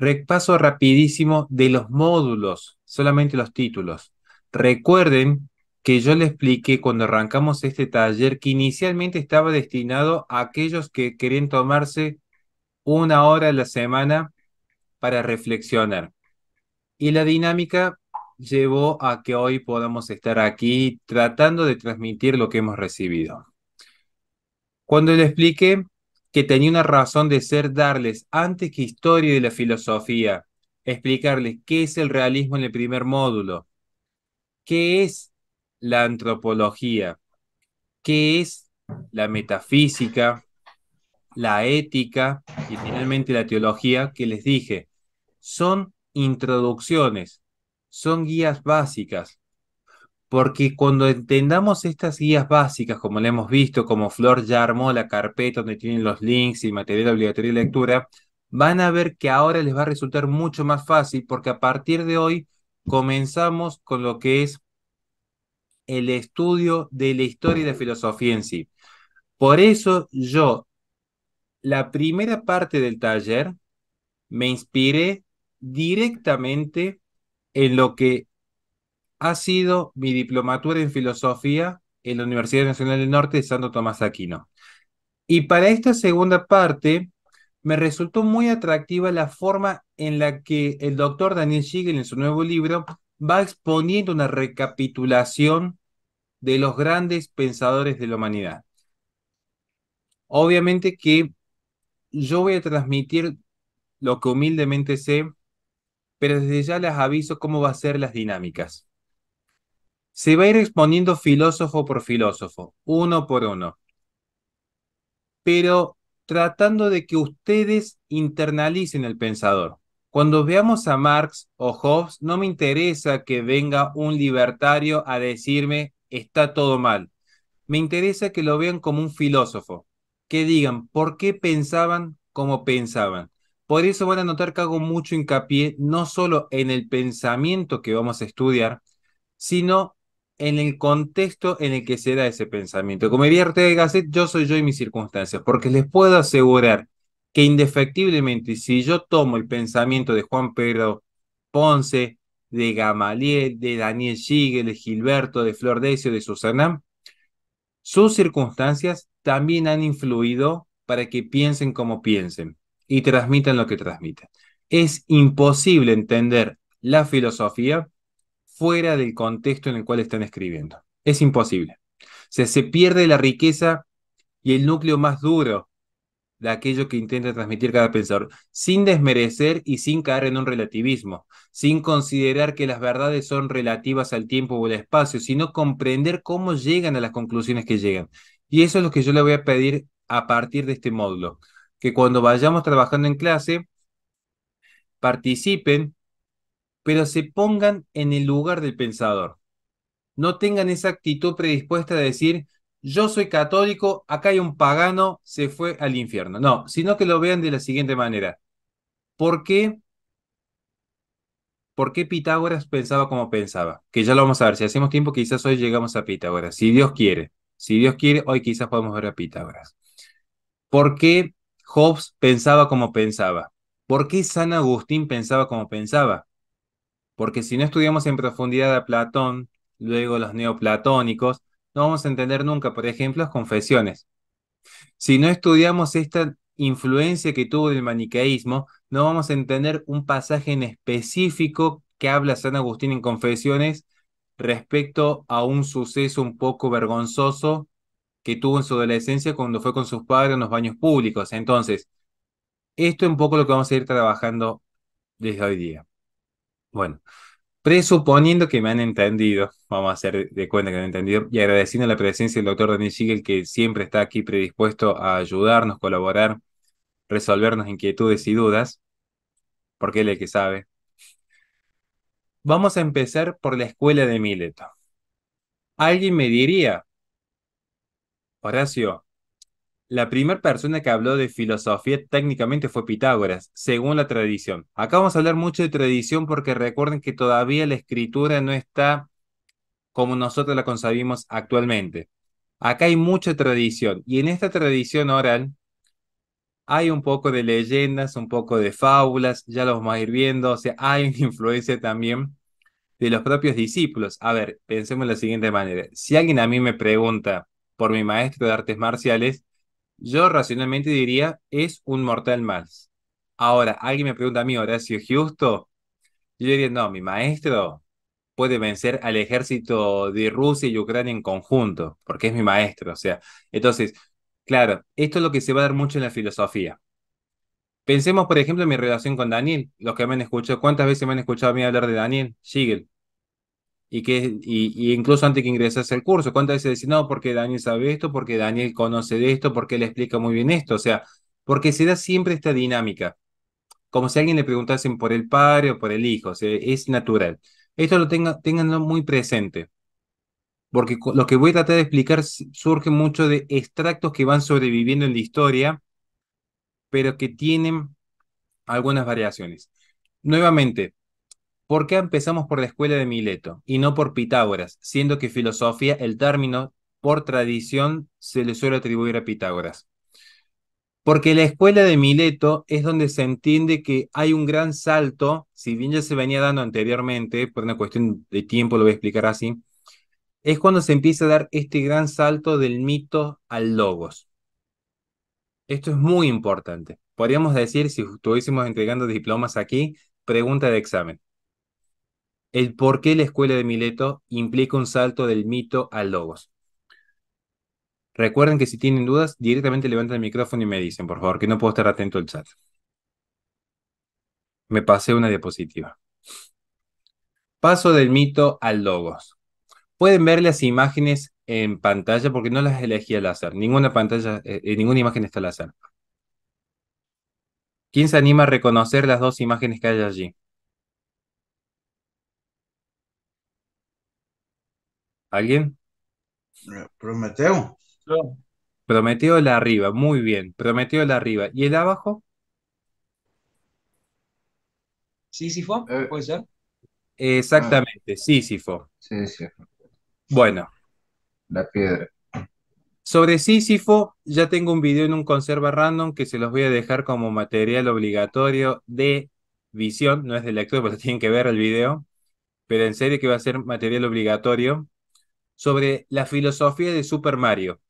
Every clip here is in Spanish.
Repaso rapidísimo de los módulos, solamente los títulos. Recuerden que yo les expliqué cuando arrancamos este taller que inicialmente estaba destinado a aquellos que querían tomarse una hora a la semana para reflexionar. Y la dinámica llevó a que hoy podamos estar aquí tratando de transmitir lo que hemos recibido. Cuando le expliqué que tenía una razón de ser darles antes que historia de la filosofía, explicarles qué es el realismo en el primer módulo, qué es la antropología, qué es la metafísica, la ética y finalmente la teología que les dije. Son introducciones, son guías básicas, porque cuando entendamos estas guías básicas, como la hemos visto, como Flor ya armó la carpeta donde tienen los links y material obligatorio de lectura, van a ver que ahora les va a resultar mucho más fácil, porque a partir de hoy comenzamos con lo que es el estudio de la historia y la filosofía en sí. Por eso yo, la primera parte del taller, me inspiré directamente en lo que ha sido mi diplomatura en filosofía en la Universidad Nacional del Norte de Santo Tomás Aquino. Y para esta segunda parte, me resultó muy atractiva la forma en la que el doctor Daniel Siegel en su nuevo libro va exponiendo una recapitulación de los grandes pensadores de la humanidad. Obviamente que yo voy a transmitir lo que humildemente sé, pero desde ya les aviso cómo va a ser las dinámicas. Se va a ir exponiendo filósofo por filósofo, uno por uno. Pero tratando de que ustedes internalicen el pensador. Cuando veamos a Marx o Hobbes, no me interesa que venga un libertario a decirme está todo mal. Me interesa que lo vean como un filósofo, que digan por qué pensaban como pensaban. Por eso van a notar que hago mucho hincapié no solo en el pensamiento que vamos a estudiar, sino en el contexto en el que se da ese pensamiento. Como diría de Gasset, yo soy yo y mis circunstancias, porque les puedo asegurar que indefectiblemente, si yo tomo el pensamiento de Juan Pedro Ponce, de Gamaliel, de Daniel Siegel, de Gilberto, de Flor de Susana, sus circunstancias también han influido para que piensen como piensen y transmitan lo que transmitan. Es imposible entender la filosofía fuera del contexto en el cual están escribiendo. Es imposible. O se pierde la riqueza y el núcleo más duro de aquello que intenta transmitir cada pensador, sin desmerecer y sin caer en un relativismo, sin considerar que las verdades son relativas al tiempo o al espacio, sino comprender cómo llegan a las conclusiones que llegan. Y eso es lo que yo le voy a pedir a partir de este módulo, que cuando vayamos trabajando en clase, participen pero se pongan en el lugar del pensador. No tengan esa actitud predispuesta de decir, yo soy católico, acá hay un pagano, se fue al infierno. No, sino que lo vean de la siguiente manera. ¿Por qué? ¿Por qué Pitágoras pensaba como pensaba? Que ya lo vamos a ver. Si hacemos tiempo, quizás hoy llegamos a Pitágoras. Si Dios quiere. Si Dios quiere, hoy quizás podemos ver a Pitágoras. ¿Por qué Hobbes pensaba como pensaba? ¿Por qué San Agustín pensaba como pensaba? porque si no estudiamos en profundidad a Platón, luego los neoplatónicos, no vamos a entender nunca, por ejemplo, las confesiones. Si no estudiamos esta influencia que tuvo el maniqueísmo, no vamos a entender un pasaje en específico que habla San Agustín en Confesiones respecto a un suceso un poco vergonzoso que tuvo en su adolescencia cuando fue con sus padres en los baños públicos. Entonces, esto es un poco lo que vamos a ir trabajando desde hoy día. Bueno, presuponiendo que me han entendido, vamos a hacer de cuenta que me han entendido, y agradeciendo la presencia del doctor Daniel Siegel, que siempre está aquí predispuesto a ayudarnos, colaborar, resolvernos inquietudes y dudas, porque él es el que sabe. Vamos a empezar por la escuela de Mileto. Alguien me diría, Horacio, la primera persona que habló de filosofía técnicamente fue Pitágoras, según la tradición. Acá vamos a hablar mucho de tradición porque recuerden que todavía la escritura no está como nosotros la concebimos actualmente. Acá hay mucha tradición y en esta tradición oral hay un poco de leyendas, un poco de fábulas, ya los vamos a ir viendo, o sea, hay una influencia también de los propios discípulos. A ver, pensemos de la siguiente manera. Si alguien a mí me pregunta por mi maestro de artes marciales, yo racionalmente diría, es un mortal más. Ahora, alguien me pregunta a mí, Horacio Justo, yo diría, no, mi maestro puede vencer al ejército de Rusia y Ucrania en conjunto, porque es mi maestro. O sea, entonces, claro, esto es lo que se va a dar mucho en la filosofía. Pensemos, por ejemplo, en mi relación con Daniel. Los que me han escuchado, ¿cuántas veces me han escuchado a mí hablar de Daniel sigel y que y, incluso antes que ingresas al curso, ¿cuántas veces decís, no, porque Daniel sabe esto, porque Daniel conoce de esto, porque él explica muy bien esto? O sea, porque se da siempre esta dinámica, como si alguien le preguntasen por el padre o por el hijo, es natural. Esto lo tenga, muy presente, porque lo que voy a tratar de explicar surge mucho de extractos que van sobreviviendo en la historia, pero que tienen algunas variaciones. Nuevamente, ¿Por qué empezamos por la escuela de Mileto y no por Pitágoras, siendo que filosofía, el término, por tradición, se le suele atribuir a Pitágoras? Porque la escuela de Mileto es donde se entiende que hay un gran salto, si bien ya se venía dando anteriormente, por una cuestión de tiempo lo voy a explicar así, es cuando se empieza a dar este gran salto del mito al logos. Esto es muy importante. Podríamos decir, si estuviésemos entregando diplomas aquí, pregunta de examen el por qué la escuela de Mileto implica un salto del mito al logos. Recuerden que si tienen dudas, directamente levantan el micrófono y me dicen, por favor, que no puedo estar atento al chat. Me pasé una diapositiva. Paso del mito al logos. Pueden ver las imágenes en pantalla porque no las elegí al azar. Ninguna pantalla, eh, eh, ninguna imagen está al azar. ¿Quién se anima a reconocer las dos imágenes que hay allí? ¿Alguien? Eh, Prometeo. Prometeo la arriba, muy bien. Prometeo la arriba. ¿Y el abajo? Sísifo, eh. puede Exactamente, Sísifo. Sísifo. Bueno. La piedra. Sobre Sísifo, ya tengo un video en un conserva random que se los voy a dejar como material obligatorio de visión, no es de lectura, porque tienen que ver el video, pero en serio que va a ser material obligatorio sobre la filosofía de Super Mario,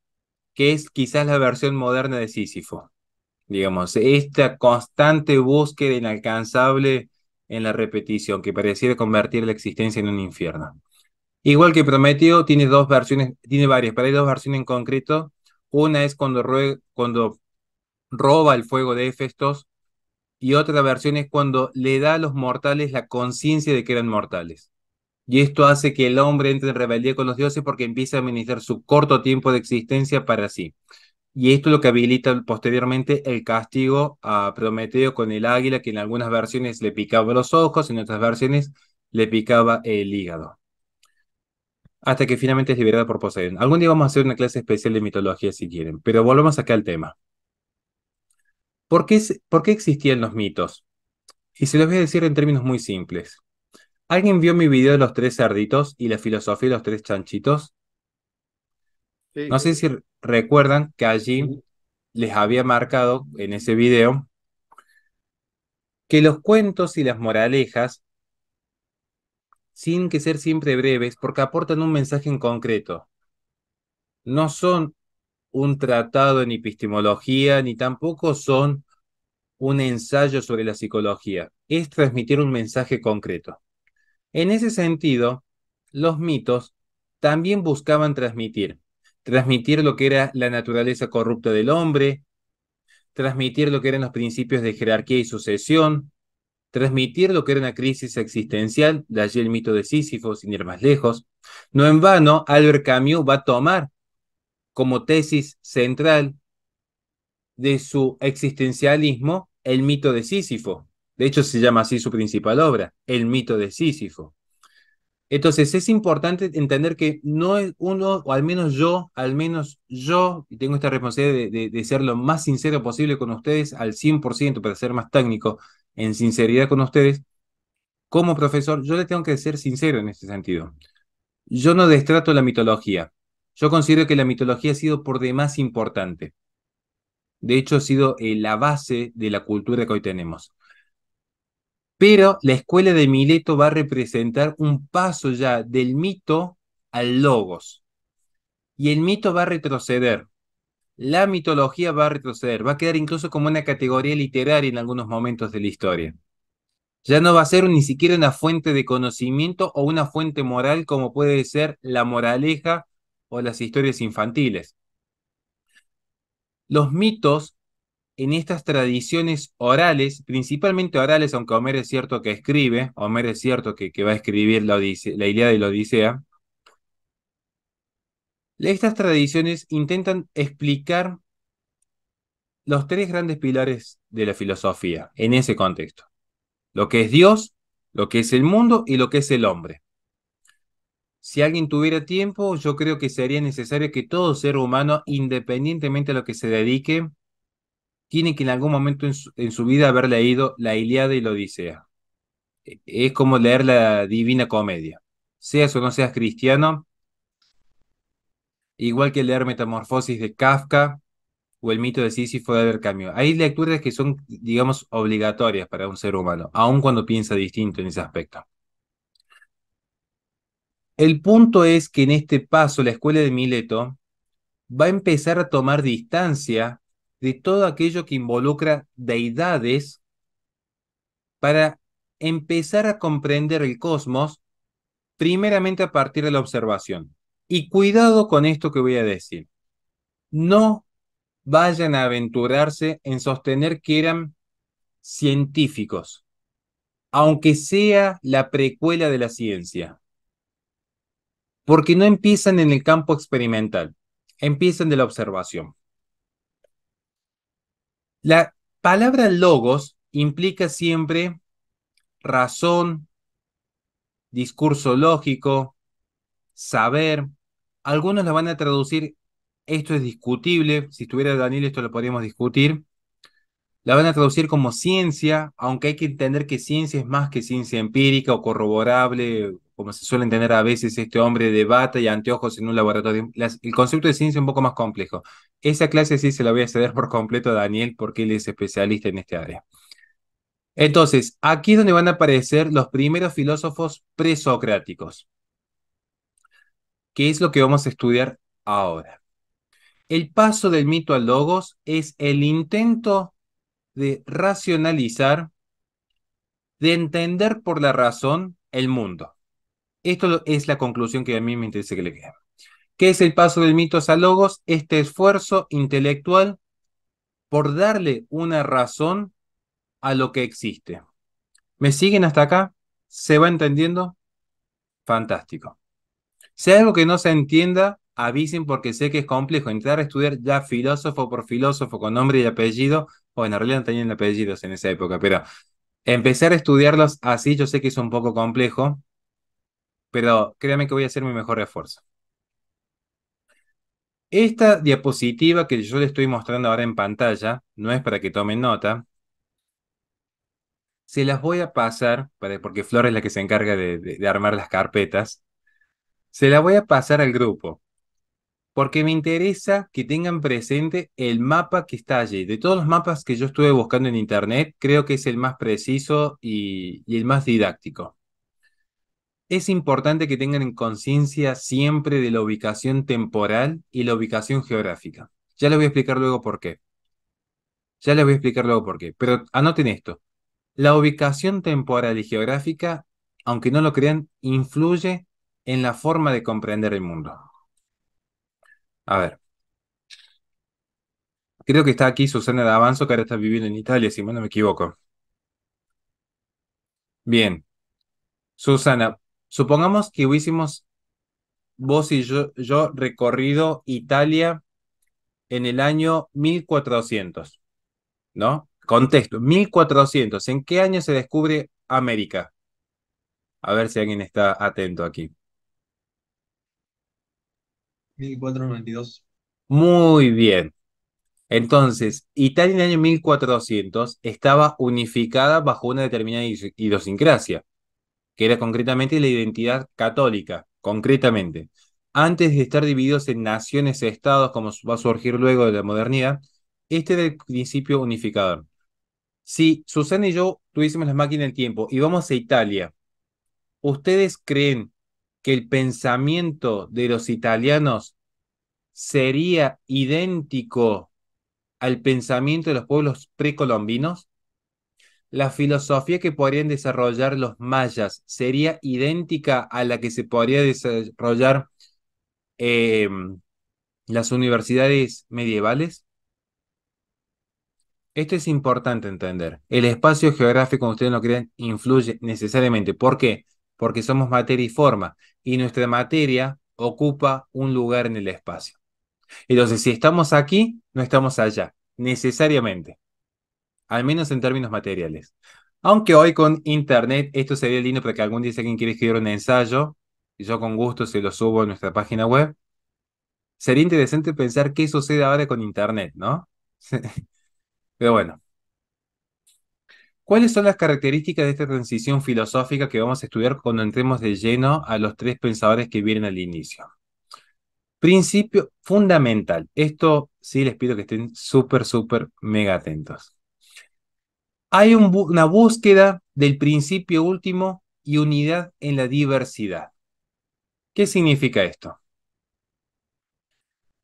que es quizás la versión moderna de Sísifo. Digamos, esta constante búsqueda inalcanzable en la repetición que pareciera convertir la existencia en un infierno. Igual que Prometeo, tiene dos versiones, tiene varias, pero hay dos versiones en concreto. Una es cuando, cuando roba el fuego de Hefesto y otra versión es cuando le da a los mortales la conciencia de que eran mortales y esto hace que el hombre entre en rebeldía con los dioses porque empieza a administrar su corto tiempo de existencia para sí. Y esto es lo que habilita posteriormente el castigo a Prometeo con el águila, que en algunas versiones le picaba los ojos, en otras versiones le picaba el hígado. Hasta que finalmente es liberada por Poseidón. Algún día vamos a hacer una clase especial de mitología si quieren, pero volvamos acá al tema. ¿Por qué, ¿Por qué existían los mitos? Y se los voy a decir en términos muy simples. ¿Alguien vio mi video de los tres cerditos y la filosofía de los tres chanchitos? No sé si recuerdan que allí les había marcado en ese video que los cuentos y las moralejas, sin que ser siempre breves, porque aportan un mensaje en concreto, no son un tratado en epistemología, ni tampoco son un ensayo sobre la psicología, es transmitir un mensaje concreto. En ese sentido, los mitos también buscaban transmitir, transmitir lo que era la naturaleza corrupta del hombre, transmitir lo que eran los principios de jerarquía y sucesión, transmitir lo que era una crisis existencial, de allí el mito de Sísifo, sin ir más lejos. No en vano, Albert Camus va a tomar como tesis central de su existencialismo el mito de Sísifo, de hecho, se llama así su principal obra, El mito de Sísifo. Entonces, es importante entender que no es uno, o al menos yo, al menos yo, y tengo esta responsabilidad de, ser lo más sincero posible con ustedes, al 100%, para ser más técnico, en sinceridad con ustedes, como profesor, yo le tengo que ser sincero en este sentido. Yo no destrato la mitología. Yo considero que la mitología ha sido por demás importante. De hecho, ha sido eh, la base de la cultura que hoy tenemos. Pero la escuela de Mileto va a representar un paso ya del mito al logos. Y el mito va a retroceder. La mitología va a retroceder. Va a quedar incluso como una categoría literaria en algunos momentos de la historia. Ya no va a ser ni siquiera una fuente de conocimiento o una fuente moral como puede ser la moraleja o las historias infantiles. Los mitos en estas tradiciones orales, principalmente orales, aunque Homero es cierto que escribe, Homero es cierto que, va a escribir la, idea la Ilíada y la Odisea, estas tradiciones intentan explicar los tres grandes pilares de la filosofía en ese contexto. Lo que es Dios, lo que es el mundo y lo que es el hombre. Si alguien tuviera tiempo, yo creo que sería necesario que todo ser humano, independientemente a lo que se dedique, tiene que en algún momento en su, vida haber leído la Iliada y la Odisea. E, es como leer la Divina Comedia. Seas o no seas cristiano, igual que leer Metamorfosis de Kafka o el mito de Sísifo de haber cambio. Hay lecturas que son, digamos, obligatorias para un ser humano, aun cuando piensa distinto en ese aspecto. El punto es que en este paso la escuela de Mileto va a empezar a tomar distancia de todo aquello que involucra deidades para empezar a comprender el cosmos primeramente a partir de la observación. Y cuidado con esto que voy a decir. No vayan a aventurarse en sostener que eran científicos, aunque sea la precuela de la ciencia, porque no empiezan en el campo experimental, empiezan de la observación. La palabra logos implica siempre razón, discurso lógico, saber. Algunos la van a traducir, esto es discutible, si estuviera Daniel esto lo podríamos discutir. La van a traducir como ciencia, aunque hay que entender que ciencia es más que ciencia empírica o corroborable como se suele tener a veces, este hombre de bata y anteojos en un laboratorio. el concepto de ciencia es un poco más complejo. Esa clase sí se la voy a ceder por completo a Daniel porque él es especialista en este área. Entonces, aquí es donde van a aparecer los primeros filósofos presocráticos. ¿Qué es lo que vamos a estudiar ahora? El paso del mito al logos es el intento de racionalizar, de entender por la razón el mundo. Esto es la conclusión que a mí me interesa que le quede. ¿Qué es el paso del mito a logos? Este esfuerzo intelectual por darle una razón a lo que existe. ¿Me siguen hasta acá? ¿Se va entendiendo? Fantástico. Si hay algo que no se entienda, avisen porque sé que es complejo entrar a estudiar ya filósofo por filósofo con nombre y apellido. o en realidad no tenían apellidos en esa época, pero empezar a estudiarlos así yo sé que es un poco complejo pero créame que voy a hacer mi mejor refuerzo. Esta diapositiva que yo le estoy mostrando ahora en pantalla, no es para que tomen nota, se las voy a pasar, porque Flor es la que se encarga de, armar las carpetas, se las voy a pasar al grupo, porque me interesa que tengan presente el mapa que está allí. De todos los mapas que yo estuve buscando en internet, creo que es el más preciso y el más didáctico es importante que tengan en conciencia siempre de la ubicación temporal y la ubicación geográfica. Ya les voy a explicar luego por qué. Ya les voy a explicar luego por qué. Pero anoten esto. La ubicación temporal y geográfica, aunque no lo crean, influye en la forma de comprender el mundo. A ver. Creo que está aquí Susana de avanzo, que ahora está viviendo en Italia, si no me equivoco. Bien. Susana, Supongamos que hubiésemos vos y yo, recorrido Italia en el año 1400, ¿no? Contexto, 1400. ¿En qué año se descubre América? A ver si alguien está atento aquí. 1492. Muy bien. Entonces, Italia en el año 1400 estaba unificada bajo una determinada idiosincrasia que era concretamente la identidad católica, concretamente. Antes de estar divididos en naciones y estados, como va a surgir luego de la modernidad, este era el principio unificador. Si Susana y yo tuviésemos la máquina del tiempo y vamos a Italia, ¿ustedes creen que el pensamiento de los italianos sería idéntico al pensamiento de los pueblos precolombinos? la filosofía que podrían desarrollar los mayas sería idéntica a la que se podría desarrollar em, las universidades medievales? Esto es importante entender. El espacio geográfico, ustedes no crean, influye necesariamente. ¿Por qué? Porque somos materia y forma, y nuestra materia ocupa un lugar en el espacio. Entonces, si estamos aquí, no estamos allá, necesariamente al menos en términos materiales. Aunque hoy con internet esto sería lindo para que algún día alguien quiera escribir un ensayo, y yo con gusto se lo subo a nuestra página web, sería interesante pensar qué sucede ahora con internet, ¿no? Pero bueno. ¿Cuáles son las características de esta transición filosófica que vamos a estudiar cuando entremos de lleno a los tres pensadores que vienen al inicio? Principio fundamental. Esto sí les pido que estén súper, súper, mega atentos. Hay una búsqueda del principio último y unidad en la diversidad. ¿Qué significa esto?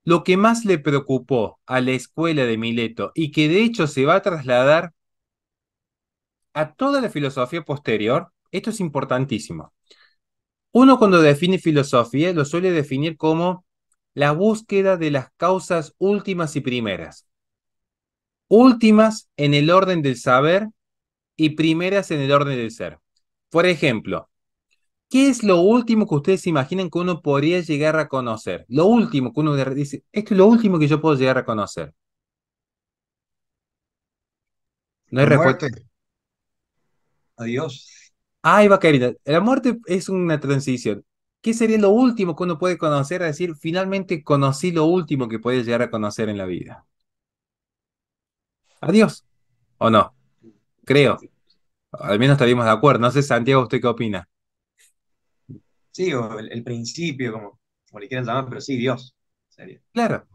Lo que más le preocupó a la escuela de Mileto y que de hecho se va a trasladar a toda la filosofía posterior, esto es importantísimo. Uno cuando define filosofía lo suele definir como la búsqueda de las causas últimas y primeras últimas en el orden del saber y primeras en el orden del ser. Por ejemplo, ¿qué es lo último que ustedes imaginen imaginan que uno podría llegar a conocer? Lo último que uno dice, esto es lo último que yo puedo llegar a conocer. No hay respuesta. Adiós. Ay, ah, va querida. La muerte es una transición. ¿Qué sería lo último que uno puede conocer? A decir, finalmente conocí lo último que puede llegar a conocer en la vida. Dios? ¿O no? Creo. Al menos estaríamos de acuerdo. No sé, Santiago, ¿usted qué opina? Sí, o el, principio, como, le quieran llamar, pero sí, Dios. Claro.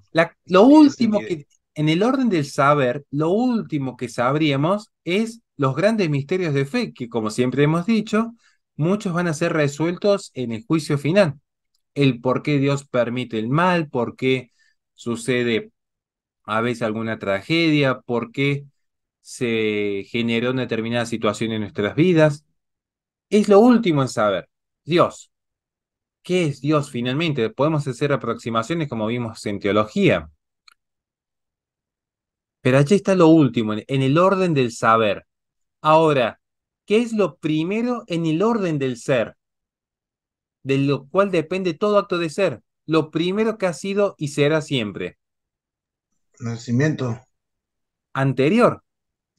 lo último que, en el orden del saber, lo último que sabríamos es los grandes misterios de fe, que como siempre hemos dicho, muchos van a ser resueltos en el juicio final. El por qué Dios permite el mal, por qué sucede a veces alguna tragedia, por qué se generó una determinada situación en nuestras vidas. Es lo último en saber. Dios. ¿Qué es Dios finalmente? Podemos hacer aproximaciones como vimos en teología. Pero allí está lo último, en el orden del saber. Ahora, ¿qué es lo primero en el orden del ser? De lo cual depende todo acto de ser. Lo primero que ha sido y será siempre nacimiento. Anterior.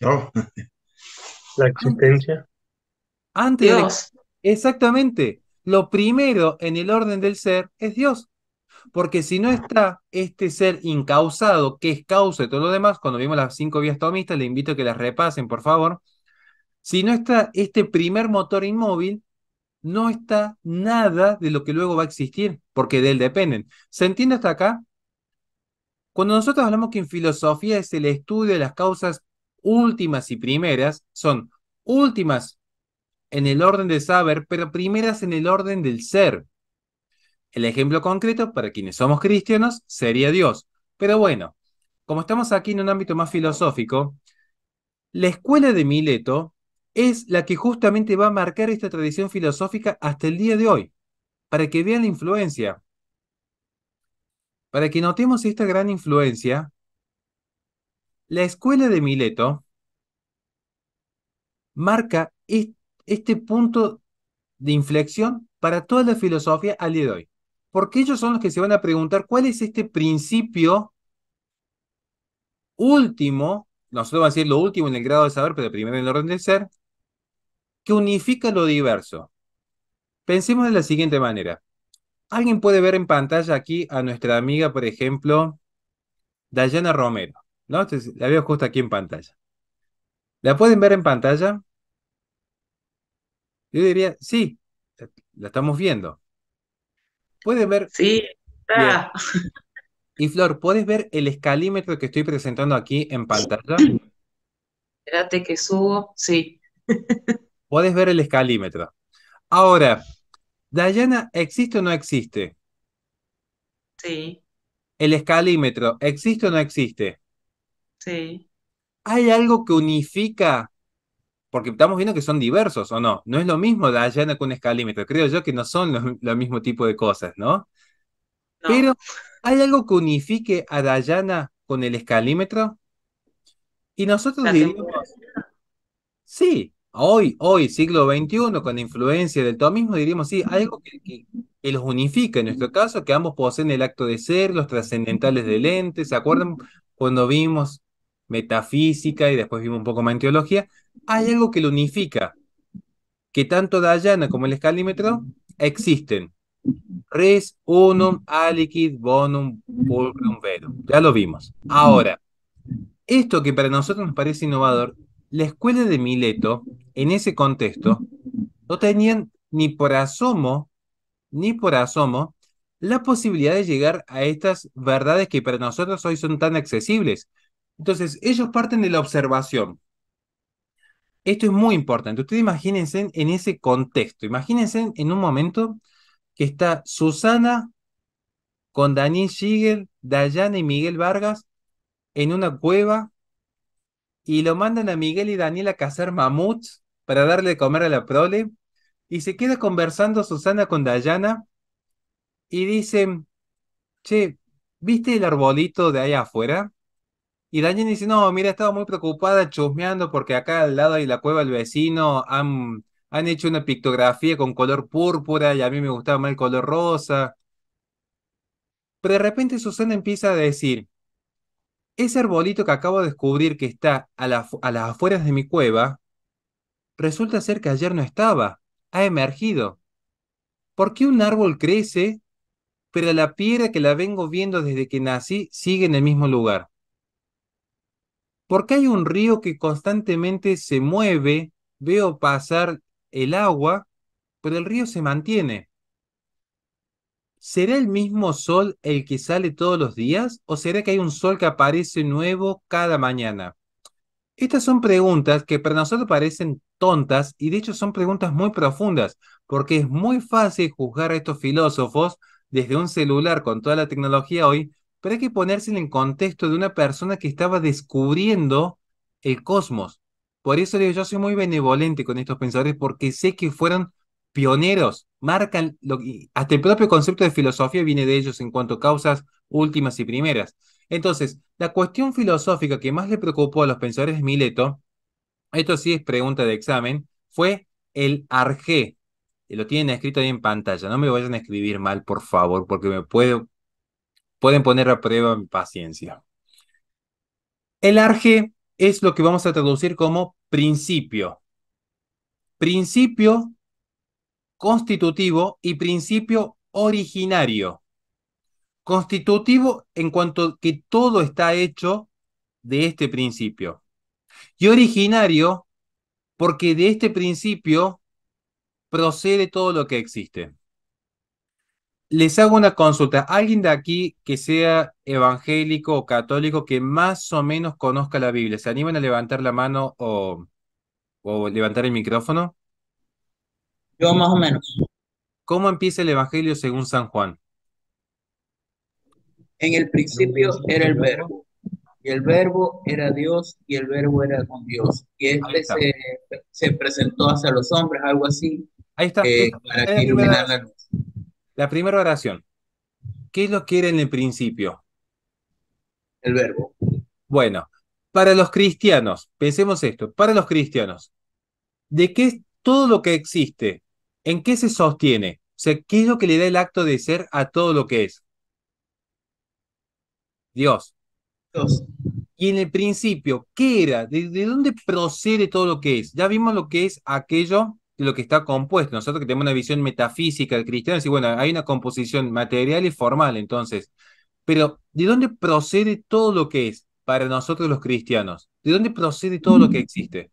No. La existencia. Antes. exactamente. Lo primero en el orden del ser es Dios. Porque si no está este ser incausado, que es causa de todo lo demás, cuando vimos las cinco vías tomistas, le invito a que las repasen, por favor. Si no está este primer motor inmóvil, no está nada de lo que luego va a existir, porque de él dependen. ¿Se entiende hasta acá? Cuando nosotros hablamos que en filosofía es el estudio de las causas últimas y primeras, son últimas en el orden del saber, pero primeras en el orden del ser. El ejemplo concreto para quienes somos cristianos sería Dios. Pero bueno, como estamos aquí en un ámbito más filosófico, la escuela de Mileto es la que justamente va a marcar esta tradición filosófica hasta el día de hoy, para que vean la influencia. Para que notemos esta gran influencia, la escuela de Mileto marca este punto de inflexión para toda la filosofía al día de hoy. Porque ellos son los que se van a preguntar cuál es este principio último, nosotros vamos a decir lo último en el grado de saber, pero primero en el orden del ser, que unifica lo diverso. Pensemos de la siguiente manera. Alguien puede ver en pantalla aquí a nuestra amiga, por ejemplo, Dayana Romero, ¿no? la veo justo aquí en pantalla. ¿La pueden ver en pantalla? Yo diría, sí, la estamos viendo. ¿Pueden ver? Sí, está. Y Flor, ¿puedes ver el escalímetro que estoy presentando aquí en pantalla? Espérate que subo, sí. Puedes ver el escalímetro. Ahora, Dayana, ¿existe o no existe? Sí. El escalímetro, ¿existe o no existe? Sí. ¿Hay algo que unifica? Porque estamos viendo que son diversos, ¿o no? No es lo mismo Dayana con escalímetro. Creo yo que no son lo mismo tipo de cosas, ¿no? Pero, ¿hay algo que unifique a Dayana con el escalímetro? Y nosotros diríamos. Sí, hoy, hoy, siglo XXI, con la influencia del tomismo, diríamos, sí, algo que, los unifica en nuestro caso, que ambos poseen el acto de ser, los trascendentales del lentes, ¿se acuerdan cuando vimos metafísica y después vimos un poco más en teología? Hay algo que lo unifica, que tanto Dayana como el escalímetro existen. Res unum aliquid bonum pulcrum verum. Ya lo vimos. Ahora, esto que para nosotros nos parece innovador, la escuela de Mileto, en ese contexto, no tenían ni por asomo, ni por asomo, la posibilidad de llegar a estas verdades que para nosotros hoy son tan accesibles. Entonces, ellos parten de la observación. Esto es muy importante. Ustedes imagínense en ese contexto, imagínense en un momento que está Susana con Daniel Schigel, Dayana y Miguel Vargas en una cueva y lo mandan a Miguel y Daniel a cazar mamuts para darle de comer a la prole. Y se queda conversando Susana con Dayana y dicen, che, ¿viste el arbolito de allá afuera? Y Dayana dice, no, mira, estaba muy preocupada chusmeando porque acá al lado hay la cueva del vecino, han, han hecho una pictografía con color púrpura y a mí me gustaba más el color rosa. Pero de repente Susana empieza a decir, ese arbolito que acabo de descubrir que está a, las afueras de mi cueva, resulta ser que ayer no estaba, ha emergido. ¿Por qué un árbol crece, pero la piedra que la vengo viendo desde que nací sigue en el mismo lugar? ¿Por qué hay un río que constantemente se mueve, veo pasar el agua, pero el río se mantiene? ¿Será el mismo sol el que sale todos los días o será que hay un sol que aparece nuevo cada mañana? Estas son preguntas que para nosotros parecen tontas y de hecho son preguntas muy profundas, porque es muy fácil juzgar a estos filósofos desde un celular con toda la tecnología hoy, pero hay que ponerse en el contexto de una persona que estaba descubriendo el cosmos. Por eso yo soy muy benevolente con estos pensadores porque sé que fueron pioneros, marcan hasta el propio concepto de filosofía viene de ellos en cuanto a causas últimas y primeras. Entonces, la cuestión filosófica que más le preocupó a los pensadores de Mileto, esto sí es pregunta de examen, fue el arjé. Lo tienen escrito ahí en pantalla. No me vayan a escribir mal, por favor, porque me puedo, pueden poner a prueba mi paciencia. El arge es lo que vamos a traducir como principio. Principio constitutivo y principio originario. Constitutivo en cuanto que todo está hecho de este principio. Y originario porque de este principio procede todo lo que existe. Les hago una consulta. ¿Alguien de aquí que sea evangélico o católico que más o menos conozca la Biblia? ¿Se animan a levantar la mano o, o levantar el micrófono? Yo más o menos. ¿Cómo empieza el Evangelio según San Juan? En el principio era el verbo, y el verbo era Dios, y el verbo era con Dios. Y este se, presentó hacia los hombres, algo así, Ahí está. Eh, para iluminar la luz. La primera oración. ¿Qué es lo que era en el principio? El verbo. Bueno, para los cristianos, pensemos esto, para los cristianos, ¿de qué es todo lo que existe ¿En qué se sostiene? O sea, ¿qué es lo que le da el acto de ser a todo lo que es? Dios. Y en el principio, ¿qué era? ¿De, dónde procede todo lo que es? Ya vimos lo que es aquello de lo que está compuesto. Nosotros que tenemos una visión metafísica del cristiano, y bueno, hay una composición material y formal, entonces. Pero, ¿de dónde procede todo lo que es para nosotros los cristianos? ¿De dónde procede todo lo que mm. existe?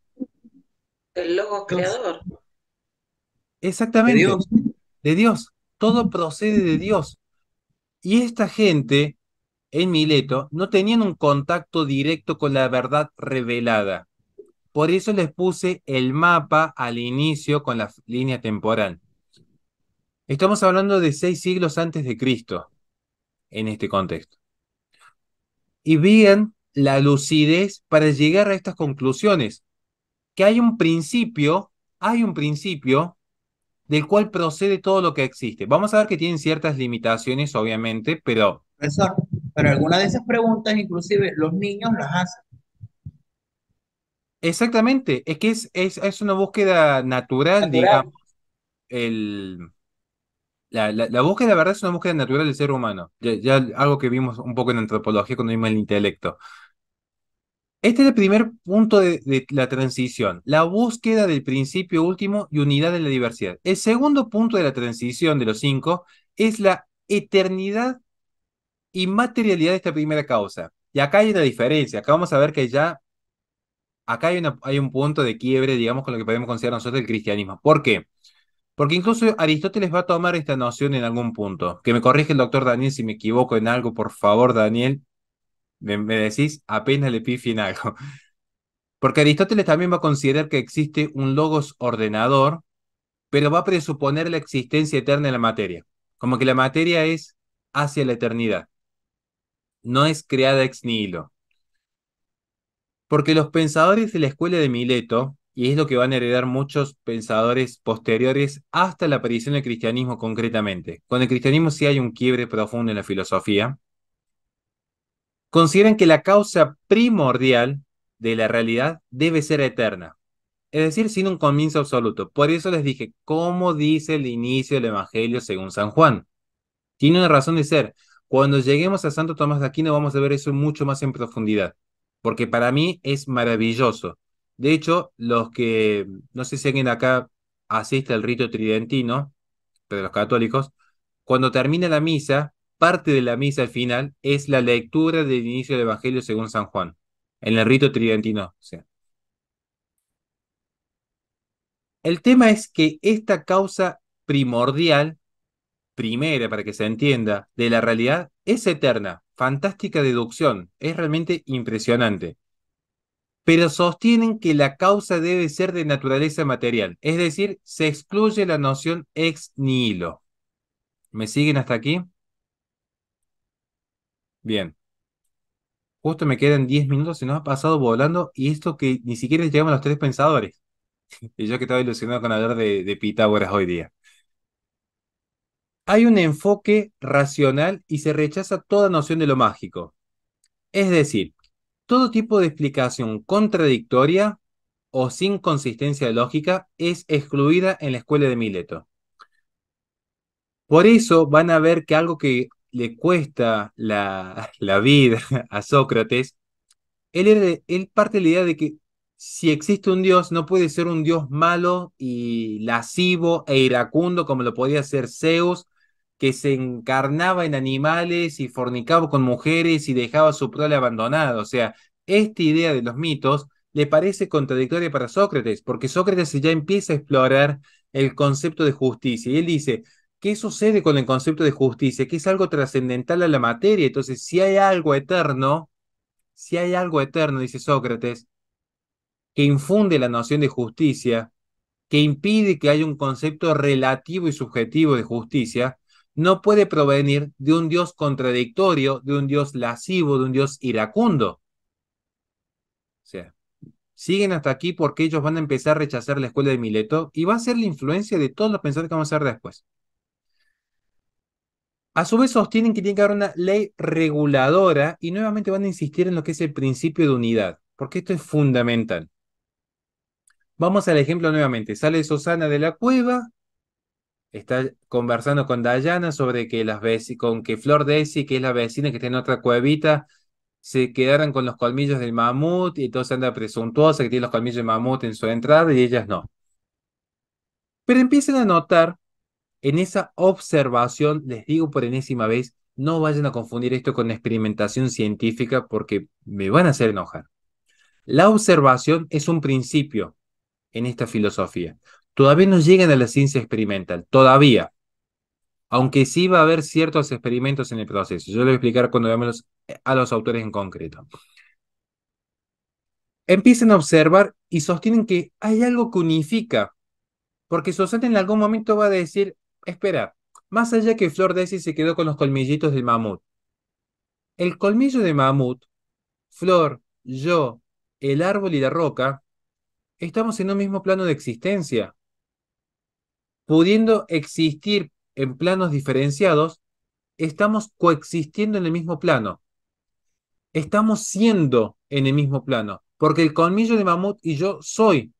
El logo creador. Exactamente. De Dios. Todo procede de Dios. Y esta gente en Mileto no tenían un contacto directo con la verdad revelada. Por eso les puse el mapa al inicio con la línea temporal. Estamos hablando de seis siglos antes de Cristo en este contexto. Y vean la lucidez para llegar a estas conclusiones. Que hay un principio, hay un principio del cual procede todo lo que existe. Vamos a ver que tienen ciertas limitaciones, obviamente, pero... Profesor, pero algunas de esas preguntas inclusive los niños las hacen. Exactamente, es que es, es, una búsqueda natural, digamos. El, la, búsqueda, la verdad, es una búsqueda natural del ser humano. Ya, ya, algo que vimos un poco en antropología cuando vimos el intelecto. Este es el primer punto de, la transición, la búsqueda del principio último y unidad en la diversidad. El segundo punto de la transición de los cinco es la eternidad y materialidad de esta primera causa. Y acá hay una diferencia, acá vamos a ver que ya, acá hay, una, hay un punto de quiebre, digamos, con lo que podemos considerar nosotros el cristianismo. ¿Por qué? Porque incluso Aristóteles va a tomar esta noción en algún punto. Que me corrige el doctor Daniel si me equivoco en algo, por favor, Daniel, me, decís, apenas le pifien algo. Porque Aristóteles también va a considerar que existe un logos ordenador, pero va a presuponer la existencia eterna de la materia. Como que la materia es hacia la eternidad. No es creada ex nihilo. Porque los pensadores de la escuela de Mileto, y es lo que van a heredar muchos pensadores posteriores hasta la aparición del cristianismo concretamente. Con el cristianismo sí hay un quiebre profundo en la filosofía, consideran que la causa primordial de la realidad debe ser eterna, es decir, sin un comienzo absoluto. Por eso les dije, ¿cómo dice el inicio del Evangelio según San Juan? Tiene una razón de ser. Cuando lleguemos a Santo Tomás de Aquino vamos a ver eso mucho más en profundidad, porque para mí es maravilloso. De hecho, los que, no sé si alguien acá asiste al rito tridentino, pero los católicos, cuando termina la misa, parte de la misa final es la lectura del inicio del Evangelio según San Juan, en el rito tridentino. El tema es que esta causa primordial, primera para que se entienda, de la realidad es eterna, fantástica deducción, es realmente impresionante. Pero sostienen que la causa debe ser de naturaleza material, es decir, se excluye la noción ex nihilo. ¿Me siguen hasta aquí? Bien. Justo me quedan 10 minutos, y nos ha pasado volando y esto que ni siquiera llegamos a los tres pensadores. y yo que estaba ilusionado con hablar de, de Pitágoras hoy día. Hay un enfoque racional y se rechaza toda noción de lo mágico. Es decir, todo tipo de explicación contradictoria o sin consistencia lógica es excluida en la escuela de Mileto. Por eso van a ver que algo que le cuesta la, la vida a Sócrates, él, él parte de la idea de que si existe un Dios, no puede ser un Dios malo y lascivo e iracundo como lo podía ser Zeus, que se encarnaba en animales y fornicaba con mujeres y dejaba a su prole abandonado. O sea, esta idea de los mitos le parece contradictoria para Sócrates, porque Sócrates ya empieza a explorar el concepto de justicia y él dice, ¿Qué sucede con el concepto de justicia? Que es algo trascendental a la materia. Entonces, si hay algo eterno, si hay algo eterno, dice Sócrates, que infunde la noción de justicia, que impide que haya un concepto relativo y subjetivo de justicia, no puede provenir de un Dios contradictorio, de un Dios lascivo, de un Dios iracundo. O sea, siguen hasta aquí porque ellos van a empezar a rechazar la escuela de Mileto y va a ser la influencia de todos los pensadores que vamos a hacer después. A su vez sostienen que tiene que haber una ley reguladora y nuevamente van a insistir en lo que es el principio de unidad, porque esto es fundamental. Vamos al ejemplo nuevamente. Sale Susana de la cueva, está conversando con Dayana sobre que las con que Flor Desi, que es la vecina que está en otra cuevita, se quedaran con los colmillos del mamut y entonces anda presuntuosa que tiene los colmillos del mamut en su entrada y ellas no. Pero empiezan a notar en esa observación, les digo por enésima vez, no vayan a confundir esto con experimentación científica porque me van a hacer enojar. La observación es un principio en esta filosofía. Todavía no llegan a la ciencia experimental, todavía. Aunque sí va a haber ciertos experimentos en el proceso. Yo lo voy a explicar cuando veamos a los autores en concreto. Empiecen a observar y sostienen que hay algo que unifica. Porque sucede en algún momento va a decir, Espera, más allá que Flor Desi se quedó con los colmillitos del mamut. El colmillo de mamut, Flor, yo, el árbol y la roca, estamos en un mismo plano de existencia, pudiendo existir en planos diferenciados, estamos coexistiendo en el mismo plano. Estamos siendo en el mismo plano, porque el colmillo de mamut y yo soy.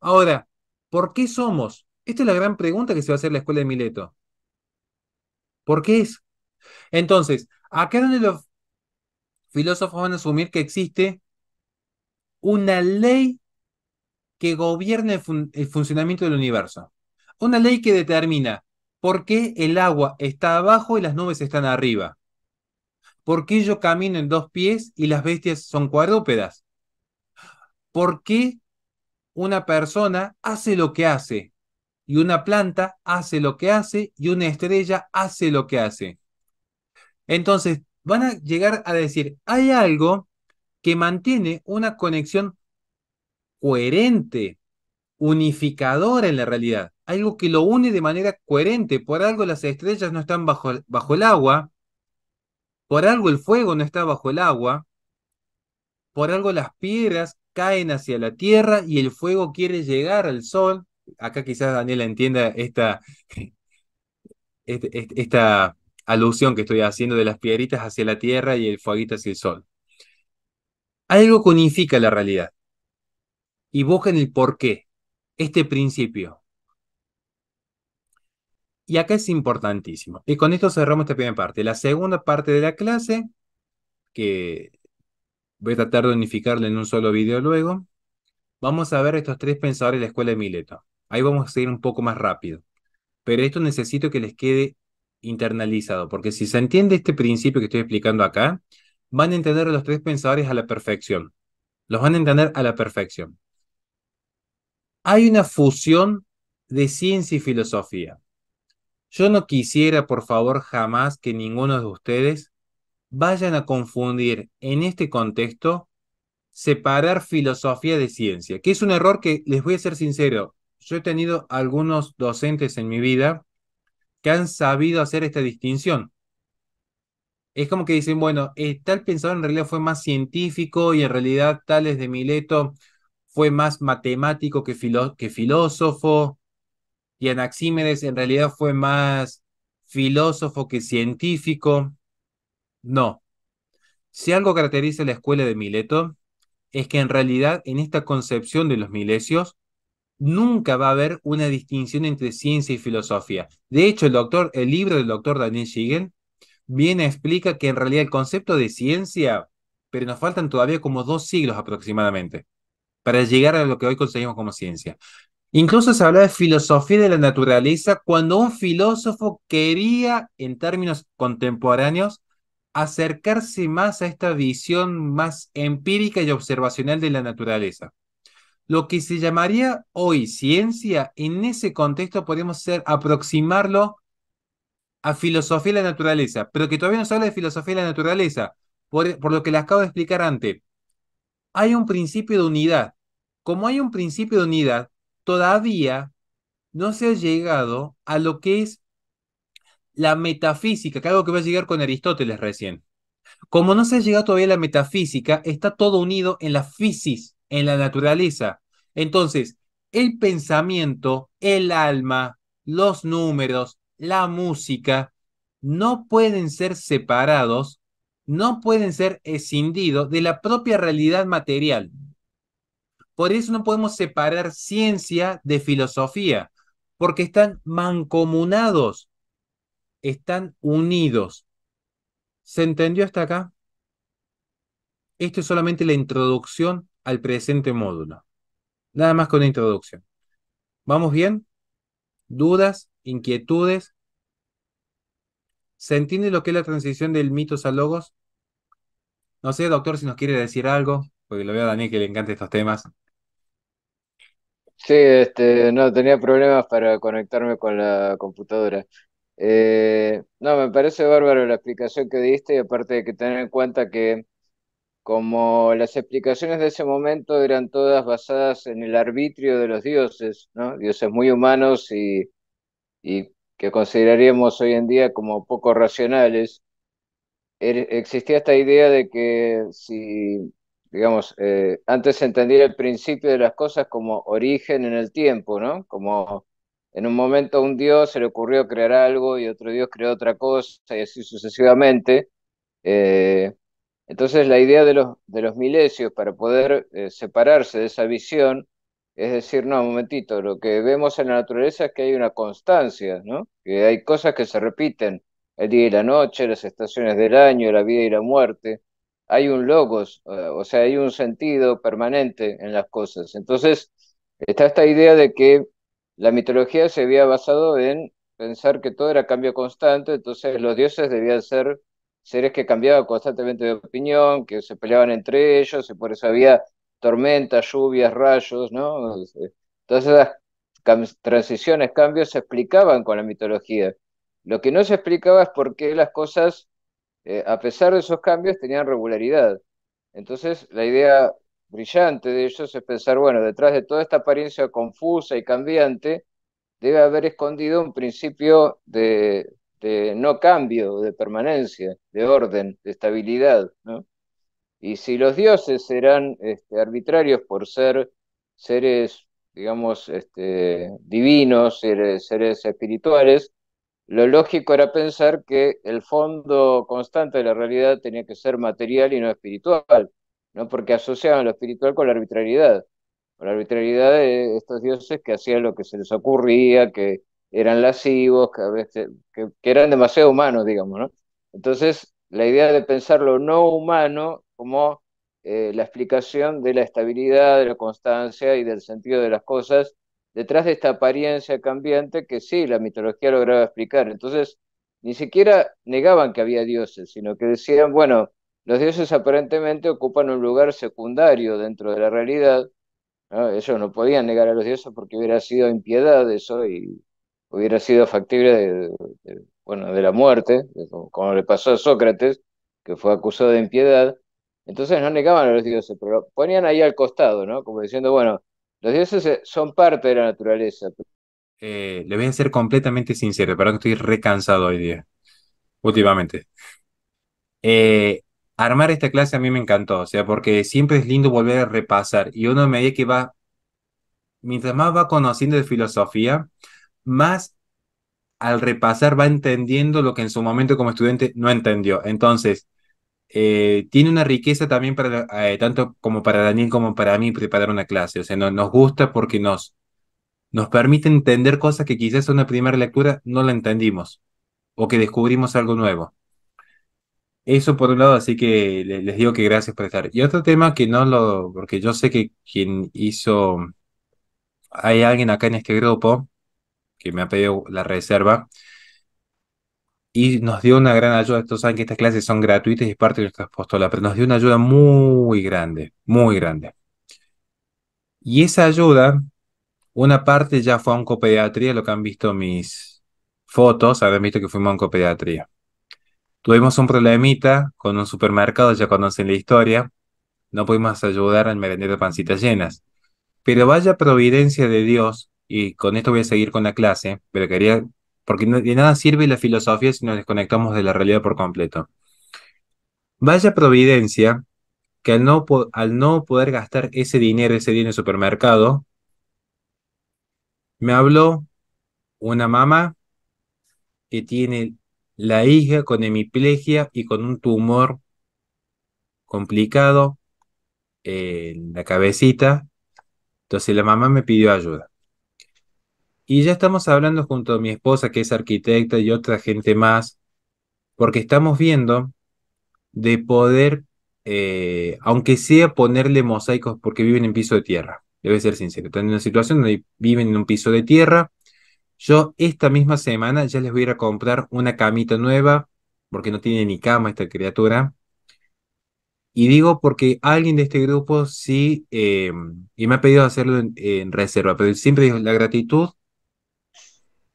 Ahora, ¿por qué somos? Esta es la gran pregunta que se va a hacer la escuela de Mileto. ¿Por qué es? Entonces, acá es donde los filósofos van a asumir que existe una ley que gobierna el, el funcionamiento del universo. Una ley que determina por qué el agua está abajo y las nubes están arriba. ¿Por qué yo camino en dos pies y las bestias son cuadrúpedas? ¿Por qué una persona hace lo que hace y una planta hace lo que hace y una estrella hace lo que hace. Entonces, van a llegar a decir, hay algo que mantiene una conexión coherente, unificadora en la realidad, algo que lo une de manera coherente. Por algo las estrellas no están bajo, bajo el agua, por algo el fuego no está bajo el agua, por algo las piedras caen hacia la tierra y el fuego quiere llegar al sol, acá quizás Daniela entienda esta, este, este, esta alusión que estoy haciendo de las piedritas hacia la tierra y el fueguito hacia el sol. Algo que unifica la realidad y buscan el porqué, este principio. Y acá es importantísimo. Y con esto cerramos esta primera parte. La segunda parte de la clase, que voy a tratar de unificarla en un solo video luego, vamos a ver estos tres pensadores de la escuela de Mileto. Ahí vamos a seguir un poco más rápido. Pero esto necesito que les quede internalizado, porque si se entiende este principio que estoy explicando acá, van a entender a los tres pensadores a la perfección. Los van a entender a la perfección. Hay una fusión de ciencia y filosofía. Yo no quisiera, por favor, jamás que ninguno de ustedes vayan a confundir en este contexto separar filosofía de ciencia, que es un error que, les voy a ser sincero, yo he tenido algunos docentes en mi vida que han sabido hacer esta distinción. Es como que dicen, bueno, eh, tal pensador en realidad fue más científico y en realidad Tales de Mileto fue más matemático que, que filósofo y Anaxímedes en realidad fue más filósofo que científico. No. Si algo caracteriza la escuela de Mileto es que en realidad en esta concepción de los milesios nunca va a haber una distinción entre ciencia y filosofía. De hecho, el, libro del doctor Daniel Siegel bien explica que en realidad el concepto de ciencia, pero nos faltan todavía como dos siglos aproximadamente para llegar a lo que hoy conseguimos como ciencia. Incluso se habla de filosofía de la naturaleza cuando un filósofo quería, en términos contemporáneos, acercarse más a esta visión más empírica y observacional de la naturaleza. Lo que se llamaría hoy ciencia, en ese contexto podemos ser, aproximarlo a filosofía de la naturaleza, pero que todavía no se habla de filosofía de la naturaleza, por, por lo que les acabo de explicar antes. Hay un principio de unidad. Como hay un principio de unidad, todavía no se ha llegado a lo que es la metafísica, que es algo que va a llegar con Aristóteles recién. Como no se ha llegado todavía a la metafísica, está todo unido en la física en la naturaleza. Entonces, el pensamiento, el alma, los números, la música, no pueden ser separados, no pueden ser escindidos de la propia realidad material. Por eso no podemos separar ciencia de filosofía, porque están mancomunados, están unidos. ¿Se entendió hasta acá? Esto es solamente la introducción al presente módulo. Nada más con introducción. ¿Vamos bien? ¿Dudas? ¿Inquietudes? ¿Se entiende lo que es la transición del mitos a logos? No sé, doctor, si nos quiere decir algo, porque lo veo a Daniel que le encantan estos temas. Sí, este, no, tenía problemas para conectarme con la computadora. Eh, no, me parece bárbaro la explicación que diste y aparte de que tener en cuenta que como las explicaciones de ese momento eran todas basadas en el arbitrio de los dioses, ¿no? dioses muy humanos y, que consideraríamos hoy en día como poco racionales, er, existía esta idea de que si, digamos, eh, antes se entendía el principio de las cosas como origen en el tiempo, ¿no? Como en un momento un dios se le ocurrió crear algo y otro dios creó otra cosa y así sucesivamente. Eh, entonces la idea de los, milesios para poder eh, separarse de esa visión es decir, no, un momentito, lo que vemos en la naturaleza es que hay una constancia, ¿no? que hay cosas que se repiten, el día y la noche, las estaciones del año, la vida y la muerte, hay un logos, eh, o sea, hay un sentido permanente en las cosas. Entonces, está esta idea de que la mitología se había basado en pensar que todo era cambio constante, entonces los dioses debían ser seres que cambiaban constantemente de opinión, que se peleaban entre ellos, y por eso había tormentas, lluvias, rayos, ¿no? Eh, todas esas transiciones, cambios se explicaban con la mitología. Lo que no se explicaba es por qué las cosas, eh, a pesar de esos cambios, tenían regularidad. Entonces, la idea brillante de ellos es pensar, bueno, detrás de toda esta apariencia confusa y cambiante, debe haber escondido un principio de, este, no cambio, de permanencia, de orden, de estabilidad. ¿no? Y si los dioses eran este, arbitrarios por ser seres, digamos, este, divinos, seres, espirituales, lo lógico era pensar que el fondo constante de la realidad tenía que ser material y no espiritual, ¿no? porque asociaban lo espiritual con la arbitrariedad. Con la arbitrariedad de estos dioses que hacían lo que se les ocurría, que eran lascivos, que, que, eran demasiado humanos, digamos, ¿no? Entonces, la idea de pensar lo no humano como eh, la explicación de la estabilidad, de la constancia y del sentido de las cosas detrás de esta apariencia cambiante que sí, la mitología lograba explicar. Entonces, ni siquiera negaban que había dioses, sino que decían, bueno, los dioses aparentemente ocupan un lugar secundario dentro de la realidad. ¿no? Ellos no podían negar a los dioses porque hubiera sido impiedad eso y hubiera sido factible de, bueno, de la muerte, como le pasó a Sócrates, que fue acusado de impiedad. Entonces no negaban a los dioses, pero lo ponían ahí al costado, ¿no? Como diciendo, bueno, los dioses eh, son parte de la naturaleza. Eh, le voy a ser completamente sincero, que estoy recansado hoy día, últimamente. Eh, armar esta clase a mí me encantó, o sea, porque siempre es lindo volver a repasar y uno me medida que va, mientras más va conociendo de filosofía, más al repasar va entendiendo lo que en su momento como estudiante no entendió. Entonces, eh, tiene una riqueza también para, eh, tanto como para Daniel como para mí preparar una clase. O sea, nos gusta porque nos, nos permite entender cosas que quizás en una primera lectura no la entendimos o que descubrimos algo nuevo. Eso por un lado, así que les digo que gracias por estar. Y otro tema que no lo, porque yo sé que quien hizo, hay alguien acá en este grupo que me ha pedido la reserva. Y nos dio una gran ayuda. Estos saben que estas clases son gratuitas y es parte de nuestra postulas, pero nos dio una ayuda muy grande, muy grande. Y esa ayuda, una parte ya fue a oncopediatría, lo que han visto mis fotos, habrán visto que fuimos a oncopediatría. Tuvimos un problemita con un supermercado, ya conocen la historia. No pudimos ayudar al merendero de pancitas llenas. Pero vaya providencia de Dios y con esto voy a seguir con la clase, pero quería, porque de nada sirve la filosofía si nos desconectamos de la realidad por completo. Vaya providencia que al no, al no poder gastar ese dinero, ese dinero en el supermercado, me habló una mamá que tiene la hija con hemiplegia y con un tumor complicado en la cabecita. Entonces la mamá me pidió ayuda. Y ya estamos hablando junto a mi esposa, que es arquitecta, y otra gente más, porque estamos viendo de poder, eh, aunque sea ponerle mosaicos, porque viven en piso de tierra, debe ser sincero, están en una situación donde viven en un piso de tierra. Yo esta misma semana ya les voy a ir a comprar una camita nueva, porque no tiene ni cama esta criatura. Y digo porque alguien de este grupo sí, eh, y me ha pedido hacerlo en reserva, pero siempre digo la gratitud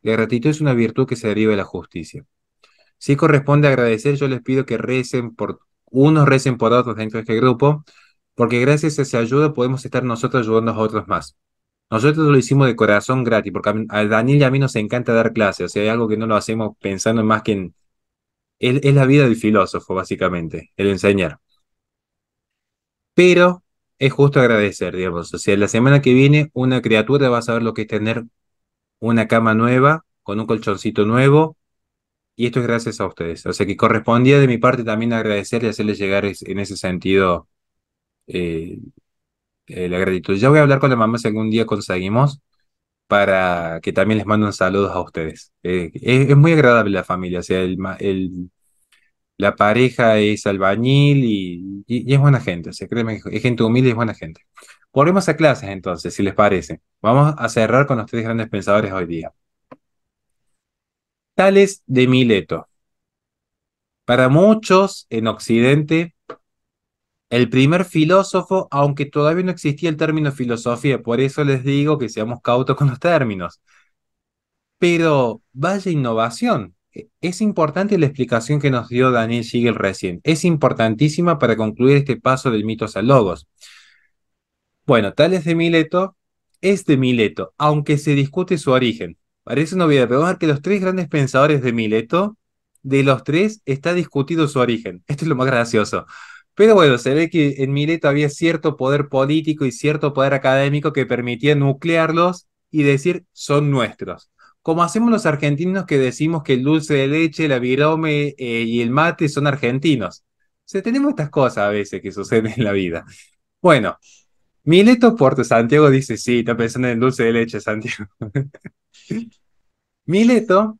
la gratitud es una virtud que se deriva de la justicia. Si corresponde agradecer, yo les pido que recen por unos recen por otros dentro de este grupo, porque gracias a esa ayuda podemos estar nosotros ayudando a otros más. Nosotros lo hicimos de corazón gratis, porque a Daniel y a mí nos encanta dar clases, o sea, hay algo que no lo hacemos pensando más que en... Es, la vida del filósofo, básicamente, el enseñar. Pero es justo agradecer, digamos. O sea, la semana que viene una criatura va a saber lo que es tener una cama nueva, con un colchoncito nuevo, y esto es gracias a ustedes. O sea que correspondía de mi parte también agradecer y hacerles llegar en ese sentido eh, eh, la gratitud. Ya voy a hablar con la mamá si algún día conseguimos para que también les manden saludos a ustedes. Eh, es, muy agradable la familia, o sea, el, el la pareja es albañil y, y, es buena gente. O créeme, es gente humilde y es buena gente. Volvemos a clases entonces, si les parece. Vamos a cerrar con los tres grandes pensadores hoy día. Tales de Mileto. Para muchos en Occidente, el primer filósofo, aunque todavía no existía el término filosofía, por eso les digo que seamos cautos con los términos. Pero vaya innovación. E-, es importante la explicación que nos dio Daniel Siegel recién. Es importantísima para concluir este paso del mito al logos. Bueno, tal es de Mileto, es de Mileto, aunque se discute su origen. Parece una obviedad, pero vamos a ver que los tres grandes pensadores de Mileto, de los tres, está discutido su origen. Esto es lo más gracioso. Pero bueno, se ve que en Mileto había cierto poder político y cierto poder académico que permitía nuclearlos y decir son nuestros. Como hacemos los argentinos que decimos que el dulce de leche, la virome eh, y el mate son argentinos. Se tenemos estas cosas a veces que suceden en la vida. Bueno, Mileto Puerto Santiago dice, sí, está pensando en dulce de leche, Santiago. Mileto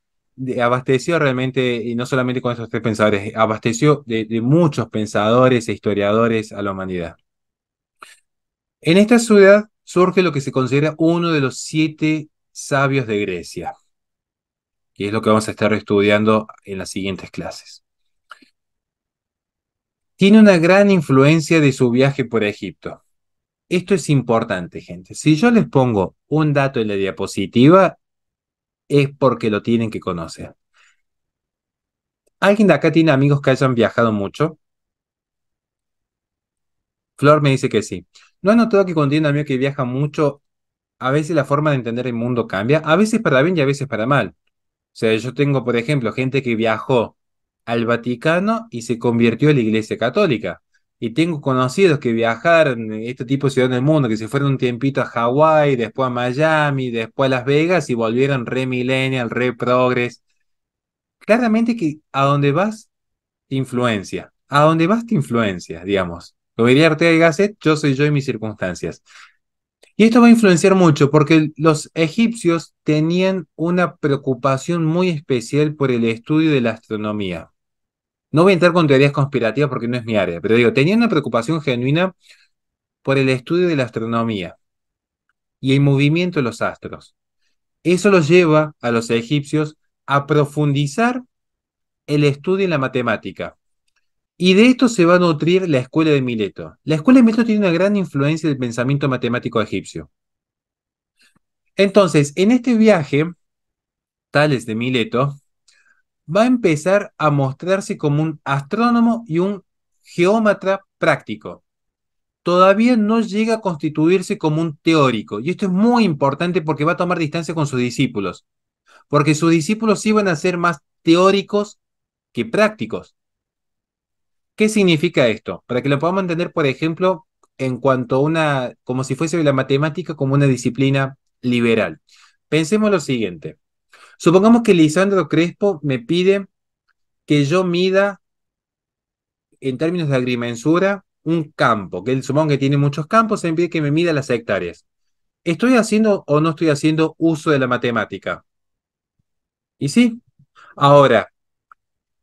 abasteció realmente, y no solamente con esos tres pensadores, abasteció de, muchos pensadores e historiadores a la humanidad. En esta ciudad surge lo que se considera uno de los siete sabios de Grecia, Y es lo que vamos a estar estudiando en las siguientes clases. Tiene una gran influencia de su viaje por Egipto. Esto es importante, gente. Si yo les pongo un dato en la diapositiva, es porque lo tienen que conocer. ¿Alguien de acá tiene amigos que hayan viajado mucho? Flor me dice que sí. ¿No he notado que cuando tienen un amigo que viaja mucho, a veces la forma de entender el mundo cambia? A veces para bien y a veces para mal. O sea, yo tengo, por ejemplo, gente que viajó al Vaticano y se convirtió en la Iglesia Católica. Y tengo conocidos que viajaron, este tipo de ciudades del mundo, que se fueron un tiempito a Hawái, después a Miami, después a Las Vegas y volvieron re millennial, re progress. Claramente que a donde vas te influencia, a donde vas te influencia, digamos. Lo diría Ortega y yo soy yo y mis circunstancias. Y esto va a influenciar mucho porque los egipcios tenían una preocupación muy especial por el estudio de la astronomía. No voy a entrar con teorías conspirativas porque no es mi área, pero digo, tenía una preocupación genuina por el estudio de la astronomía y el movimiento de los astros. Eso los lleva a los egipcios a profundizar el estudio en la matemática. Y de esto se va a nutrir la escuela de Mileto. La escuela de Mileto tiene una gran influencia del pensamiento matemático egipcio. Entonces, en este viaje, Tales de Mileto va a empezar a mostrarse como un astrónomo y un geómatra práctico. Todavía no llega a constituirse como un teórico, y esto es muy importante porque va a tomar distancia con sus discípulos, porque sus discípulos sí van a ser más teóricos que prácticos. ¿Qué significa esto? Para que lo podamos entender, por ejemplo, en cuanto a una, como si fuese la matemática como una disciplina liberal. Pensemos lo siguiente. Supongamos que Lisandro Crespo me pide que yo mida en términos de agrimensura un campo, que él supongo que tiene muchos campos, se me pide que me mida las hectáreas. ¿Estoy haciendo o no estoy haciendo uso de la matemática? Y sí. Ahora,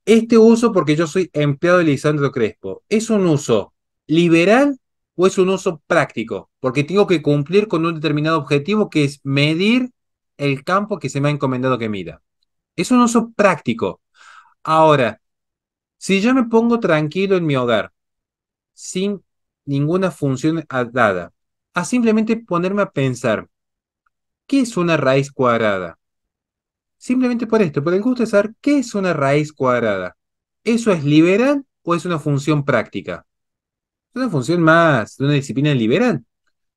este uso, porque yo soy empleado de Lisandro Crespo, ¿es un uso liberal o es un uso práctico? Porque tengo que cumplir con un determinado objetivo que es medir el campo que se me ha encomendado que mida. Es un uso práctico. Ahora, si yo me pongo tranquilo en mi hogar, sin ninguna función dada, a simplemente ponerme a pensar, ¿qué es una raíz cuadrada? Simplemente por esto, por el gusto de saber qué es una raíz cuadrada. ¿Eso es liberal o es una función práctica? Es una función más de una disciplina liberal,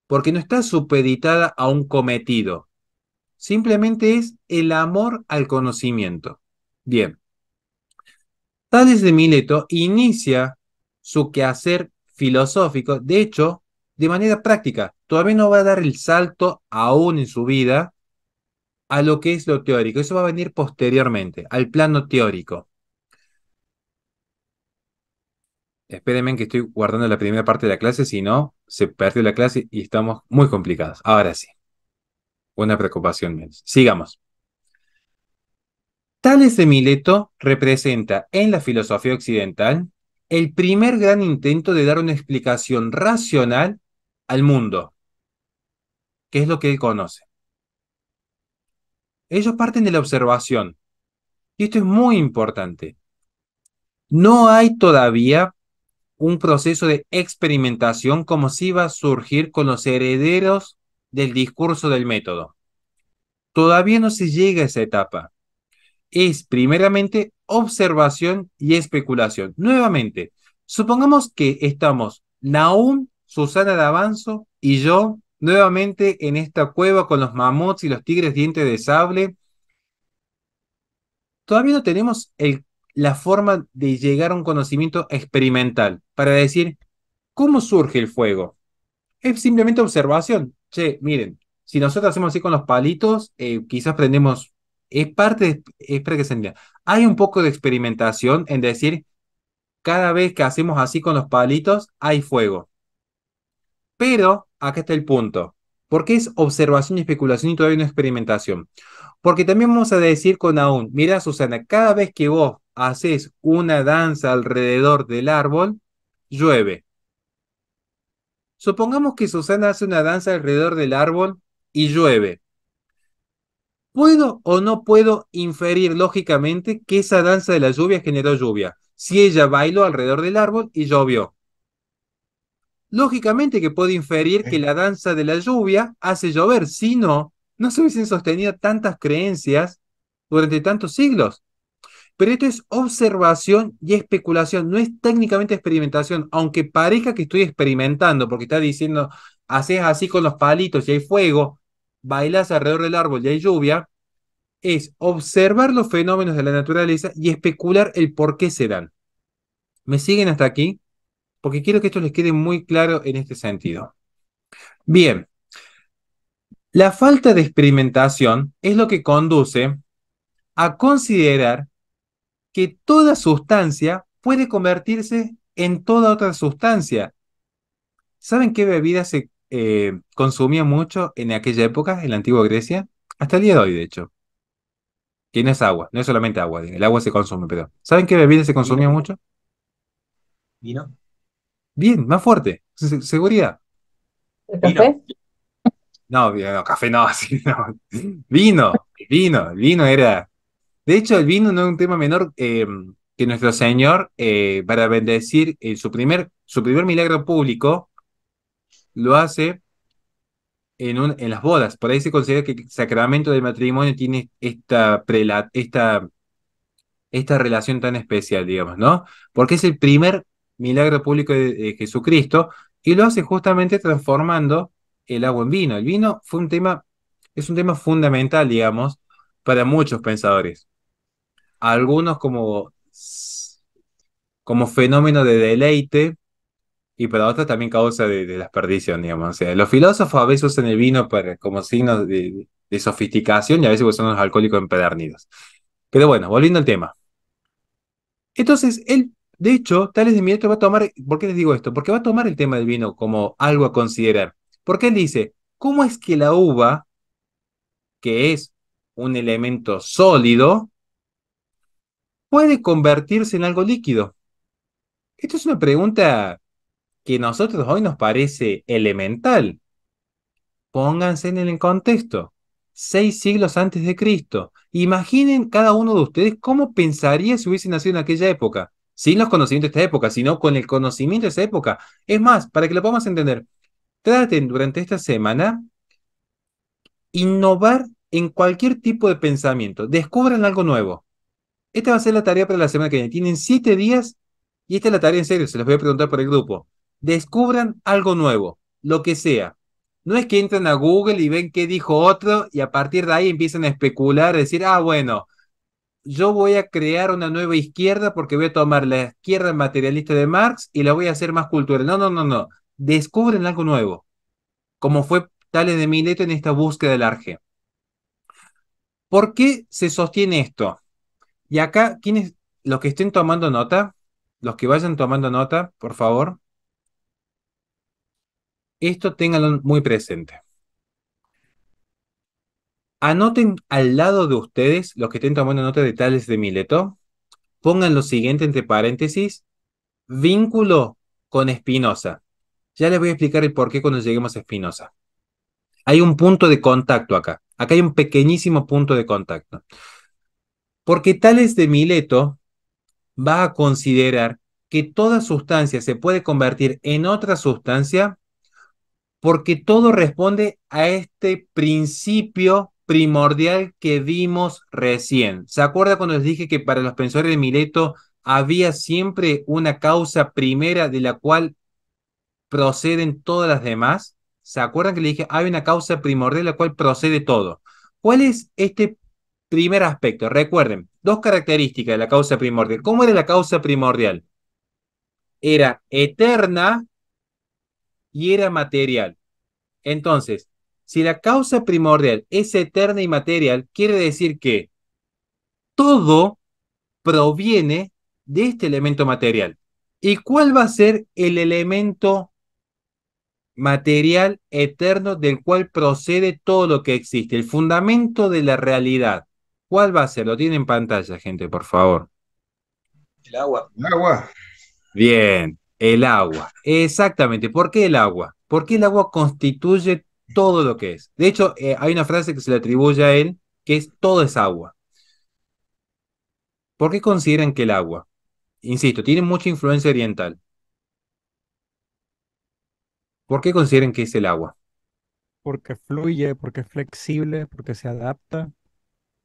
porque no está supeditada a un cometido. Simplemente es el amor al conocimiento. Bien. Tales de Mileto inicia su quehacer filosófico, de hecho, de manera práctica. Todavía no va a dar el salto aún en su vida a lo que es lo teórico. Eso va a venir posteriormente, al plano teórico. Espérenme que estoy guardando la primera parte de la clase, si no, se perdió la clase y estamos muy complicados. Ahora sí una preocupación menos. Sigamos. Tales de Mileto representa en la filosofía occidental el primer gran intento de dar una explicación racional al mundo, que es lo que él conoce. Ellos parten de la observación, y esto es muy importante. No hay todavía un proceso de experimentación como si va a surgir con los herederos del discurso del método. Todavía no se llega a esa etapa. Es primeramente observación y especulación. Nuevamente, supongamos que estamos Naum, Susana avanzo y yo nuevamente en esta cueva con los mamuts y los tigres dientes de sable. Todavía no tenemos la forma de llegar a un conocimiento experimental para decir cómo surge el fuego. Es simplemente observación che, miren, si nosotros hacemos así con los palitos, eh, quizás prendemos, es parte, es que se entienda. Hay un poco de experimentación en decir, cada vez que hacemos así con los palitos, hay fuego. Pero, acá está el punto. Porque es observación y especulación y todavía no experimentación. Porque también vamos a decir con aún, mira Susana, cada vez que vos haces una danza alrededor del árbol, llueve. Supongamos que Susana hace una danza alrededor del árbol y llueve. ¿Puedo o no puedo inferir lógicamente que esa danza de la lluvia generó lluvia? Si ella bailó alrededor del árbol y llovió. Lógicamente que puedo inferir que la danza de la lluvia hace llover, si no, no se hubiesen sostenido tantas creencias durante tantos siglos pero esto es observación y especulación, no es técnicamente experimentación, aunque parezca que estoy experimentando, porque está diciendo, haces así con los palitos y hay fuego, bailas alrededor del árbol y hay lluvia, es observar los fenómenos de la naturaleza y especular el por qué se dan. ¿Me siguen hasta aquí? Porque quiero que esto les quede muy claro en este sentido. Bien, la falta de experimentación es lo que conduce a considerar que toda sustancia puede convertirse en toda otra sustancia. ¿Saben qué bebida se eh, consumía mucho en aquella época, en la antigua Grecia? Hasta el día de hoy, de hecho. Que no es agua, no es solamente agua, el agua se consume, pero ¿saben qué bebida se consumía mucho? Vino. Bien, más fuerte, seguridad. café? No, café no, no. Vino, vino, vino era de hecho, el vino no es un tema menor eh, que nuestro Señor, eh, para bendecir eh, su, primer, su primer milagro público, lo hace en, en las bodas. Por ahí se considera que el sacramento del matrimonio tiene esta, esta, esta relación tan especial, digamos, ¿no? Porque es el primer milagro público de, de Jesucristo y lo hace justamente transformando el agua en vino. El vino fue un tema, es un tema fundamental, digamos, para muchos pensadores algunos como, como fenómeno de deleite y para otros también causa de, de, las digamos. sea, los filósofos a veces usan el vino como signo de, sofisticación y a veces usan pues, los alcohólicos empedernidos. Pero bueno, volviendo al tema. Entonces, él, de hecho, Tales de Mileto va a tomar, ¿por qué les digo esto? Porque va a tomar el tema del vino como algo a considerar. Porque él dice, ¿cómo es que la uva, que es un elemento sólido, puede convertirse en algo líquido? Esto es una pregunta que a nosotros hoy nos parece elemental. Pónganse en el contexto. Seis siglos antes de Cristo. Imaginen cada uno de ustedes cómo pensaría si hubiese nacido en aquella época. Sin los conocimientos de esta época, sino con el conocimiento de esa época. Es más, para que lo podamos entender, traten durante esta semana innovar en cualquier tipo de pensamiento. Descubran algo nuevo. Esta va a ser la tarea para la semana que viene. Tienen siete días y esta es la tarea en serio, se los voy a preguntar por el grupo. Descubran algo nuevo, lo que sea. No es que entran a Google y ven qué dijo otro y a partir de ahí empiezan a especular, a decir, ah, bueno, yo voy a crear una nueva izquierda porque voy a tomar la izquierda materialista de Marx y la voy a hacer más cultural. No, no, no, no. Descubren algo nuevo, como fue tal de Mileto en esta búsqueda del arge. ¿Por qué se sostiene esto? Y acá, los que estén tomando nota, los que vayan tomando nota, por favor, esto ténganlo muy presente. Anoten al lado de ustedes, los que estén tomando nota de Tales de Mileto, pongan lo siguiente entre paréntesis, vínculo con Espinosa. Ya les voy a explicar el por qué cuando lleguemos a Espinosa. Hay un punto de contacto acá. Acá hay un pequeñísimo punto de contacto porque Tales de Mileto va a considerar que toda sustancia se puede convertir en otra sustancia porque todo responde a este principio primordial que vimos recién. ¿Se acuerda cuando les dije que para los pensadores de Mileto había siempre una causa primera de la cual proceden todas las demás? ¿Se acuerdan que les dije, hay una causa primordial de la cual procede todo? ¿Cuál es este Primer aspecto, recuerden, dos características de la causa primordial. ¿Cómo era la causa primordial? Era eterna y era material. Entonces, si la causa primordial es eterna y material, quiere decir que todo proviene de este elemento material. ¿Y cuál va a ser el elemento material eterno del cual procede todo lo que existe? El fundamento de la realidad. ¿Cuál va a ser? Lo tiene en pantalla, gente, por favor. El agua. El agua. Bien, el agua. Exactamente. ¿Por qué el agua? Porque el agua constituye todo lo que es. De hecho, eh, hay una frase que se le atribuye a él, que es todo es agua. ¿Por qué consideran que el agua, insisto, tiene mucha influencia oriental? ¿Por qué consideran que es el agua? Porque fluye, porque es flexible, porque se adapta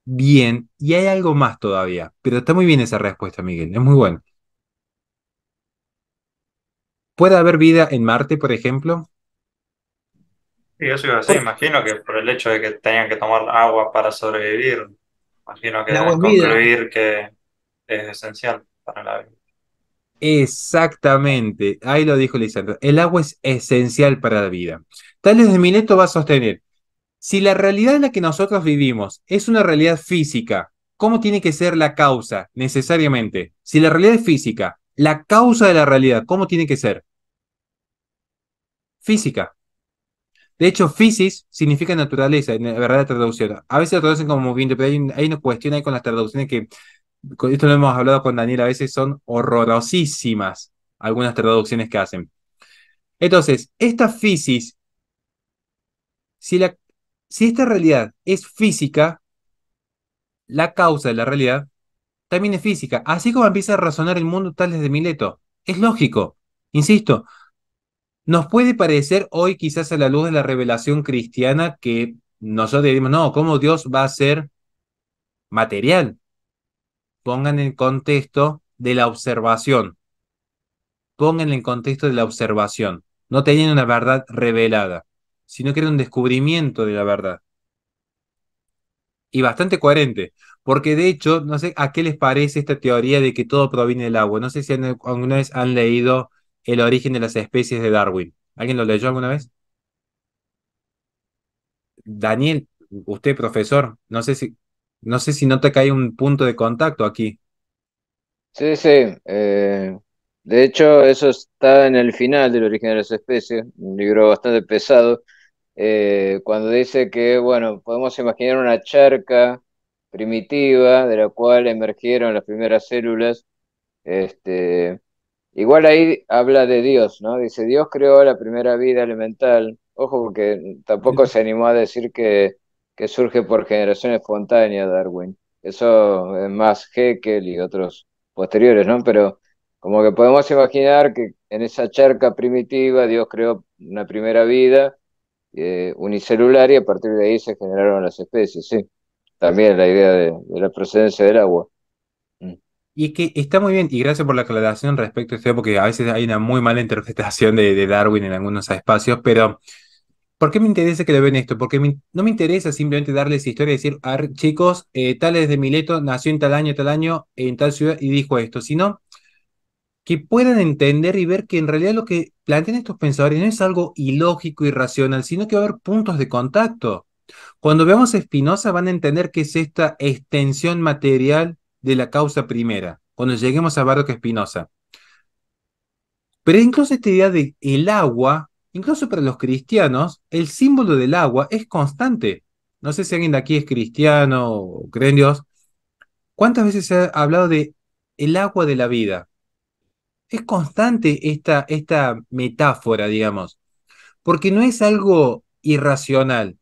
bien y hay algo más todavía. Pero está muy bien esa respuesta, Miguel, es muy bueno. ¿Puede haber vida en Marte, por ejemplo? Sí, yo soy así, imagino que por el hecho de que tengan que tomar agua para sobrevivir, imagino que deben concluir que es esencial para la vida. Exactamente, ahí lo dijo Lisandro. El agua es esencial para la vida. Tales de Mileto va a sostener si la realidad en la que nosotros vivimos es una realidad física, ¿cómo tiene que ser la causa necesariamente? Si la realidad es física, la causa de la realidad, ¿cómo tiene que ser? Física. De hecho, physis significa naturaleza, en la verdadera traducción. A veces lo traducen como movimiento, pero hay, una cuestión ahí con las traducciones que, esto lo hemos hablado con Daniel, a veces son horrorosísimas algunas traducciones que hacen. Entonces, esta physis, si la si esta realidad es física, la causa de la realidad también es física. Así como empieza a razonar el mundo tal desde Mileto. Es lógico. Insisto, nos puede parecer hoy quizás a la luz de la revelación cristiana que nosotros decimos no, ¿cómo Dios va a ser material? Pongan en contexto de la observación. Pongan en contexto de la observación. No tenían una verdad revelada sino que era un descubrimiento de la verdad. Y bastante coherente, porque de hecho, no sé a qué les parece esta teoría de que todo proviene del agua. No sé si alguna vez han leído El origen de las especies de Darwin. ¿Alguien lo leyó alguna vez? Daniel, usted profesor, no sé si, no sé si nota que hay un punto de contacto aquí. Sí, sí. Eh, de hecho, eso está en el final del origen de las especies, un libro bastante pesado, eh, cuando dice que, bueno, podemos imaginar una charca primitiva de la cual emergieron las primeras células. Este, igual ahí habla de Dios, ¿no? Dice, Dios creó la primera vida elemental. Ojo, porque tampoco se animó a decir que, que surge por generación espontánea Darwin. Eso es más Heckel y otros posteriores, ¿no? Pero como que podemos imaginar que en esa charca primitiva Dios creó una primera vida eh, unicelular y a partir de ahí se generaron las especies, sí. También la idea de, la procedencia del agua. Mm. Y es que está muy bien, y gracias por la aclaración respecto a esto, porque a veces hay una muy mala interpretación de, Darwin en algunos espacios, pero ¿por qué me interesa que lo ven esto? Porque no me interesa simplemente darles historia y decir, chicos, eh, Tales de Mileto nació en tal año, tal año, en tal ciudad y dijo esto, sino que puedan entender y ver que en realidad lo que plantean estos pensadores no es algo ilógico, irracional, sino que va a haber puntos de contacto. Cuando veamos a Spinoza van a entender que es esta extensión material de la causa primera, cuando lleguemos a Barroca Spinoza. Pero incluso esta idea de el agua, incluso para los cristianos, el símbolo del agua es constante. No sé si alguien de aquí es cristiano o cree en Dios. ¿Cuántas veces se ha hablado de el agua de la vida? es constante esta, esta metáfora, digamos, porque no es algo irracional,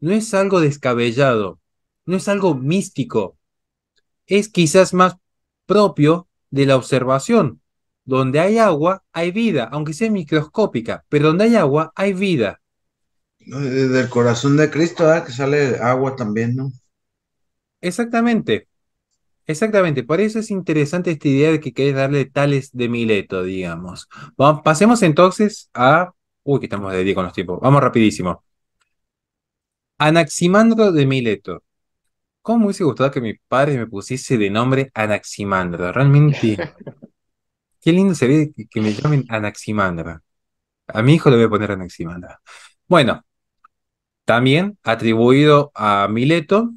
no es algo descabellado, no es algo místico, es quizás más propio de la observación. Donde hay agua, hay vida, aunque sea microscópica, pero donde hay agua, hay vida. Desde el corazón de Cristo, que sale agua también, ¿no? Exactamente. Exactamente, por eso es interesante esta idea de que querés darle tales de Mileto, digamos. Vamos, pasemos entonces a. Uy, que estamos de día con los tiempos. Vamos rapidísimo. Anaximandro de Mileto. ¿Cómo me hubiese gustado que mi padre me pusiese de nombre Anaximandro? Realmente. Qué lindo sería que me llamen Anaximandro. A mi hijo le voy a poner Anaximandro. Bueno, también atribuido a Mileto,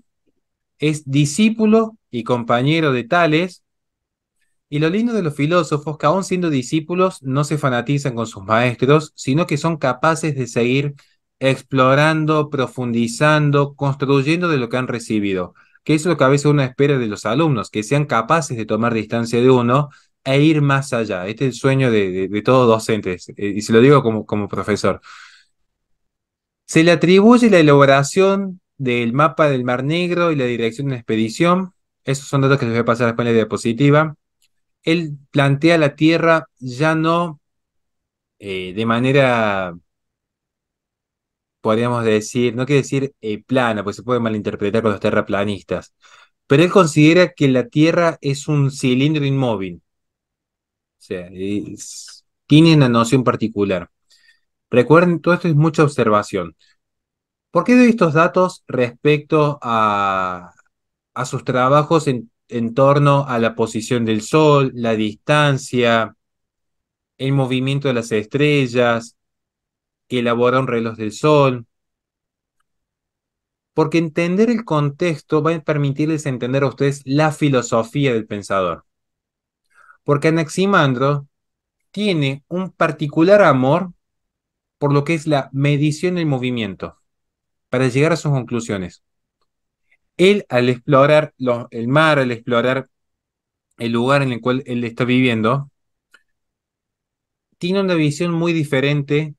es discípulo y compañero de Tales. Y lo lindo de los filósofos, que aún siendo discípulos, no se fanatizan con sus maestros, sino que son capaces de seguir explorando, profundizando, construyendo de lo que han recibido, que es lo que a veces uno espera de los alumnos, que sean capaces de tomar distancia de uno e ir más allá. Este es el sueño de, de, los todos docentes, eh, y se lo digo como, como profesor. Se le atribuye la elaboración del mapa del Mar Negro y la dirección de la expedición, esos son datos que les voy a pasar después en la diapositiva. Él plantea la Tierra ya no eh, de manera, podríamos decir, no quiere decir eh, plana, porque se puede malinterpretar con los terraplanistas, pero él considera que la Tierra es un cilindro inmóvil. O sea, tiene una noción particular. Recuerden, todo esto es mucha observación. ¿Por qué doy estos datos respecto a, a sus trabajos en, torno a la posición del sol, la distancia, el movimiento de las estrellas, que elaboraron reloj del sol. Porque entender el contexto va a permitirles entender a ustedes la filosofía del pensador. Porque Anaximandro tiene un particular amor por lo que es la medición del movimiento, para llegar a sus conclusiones él al explorar el mar, al explorar el lugar en el cual él está viviendo, tiene una visión muy diferente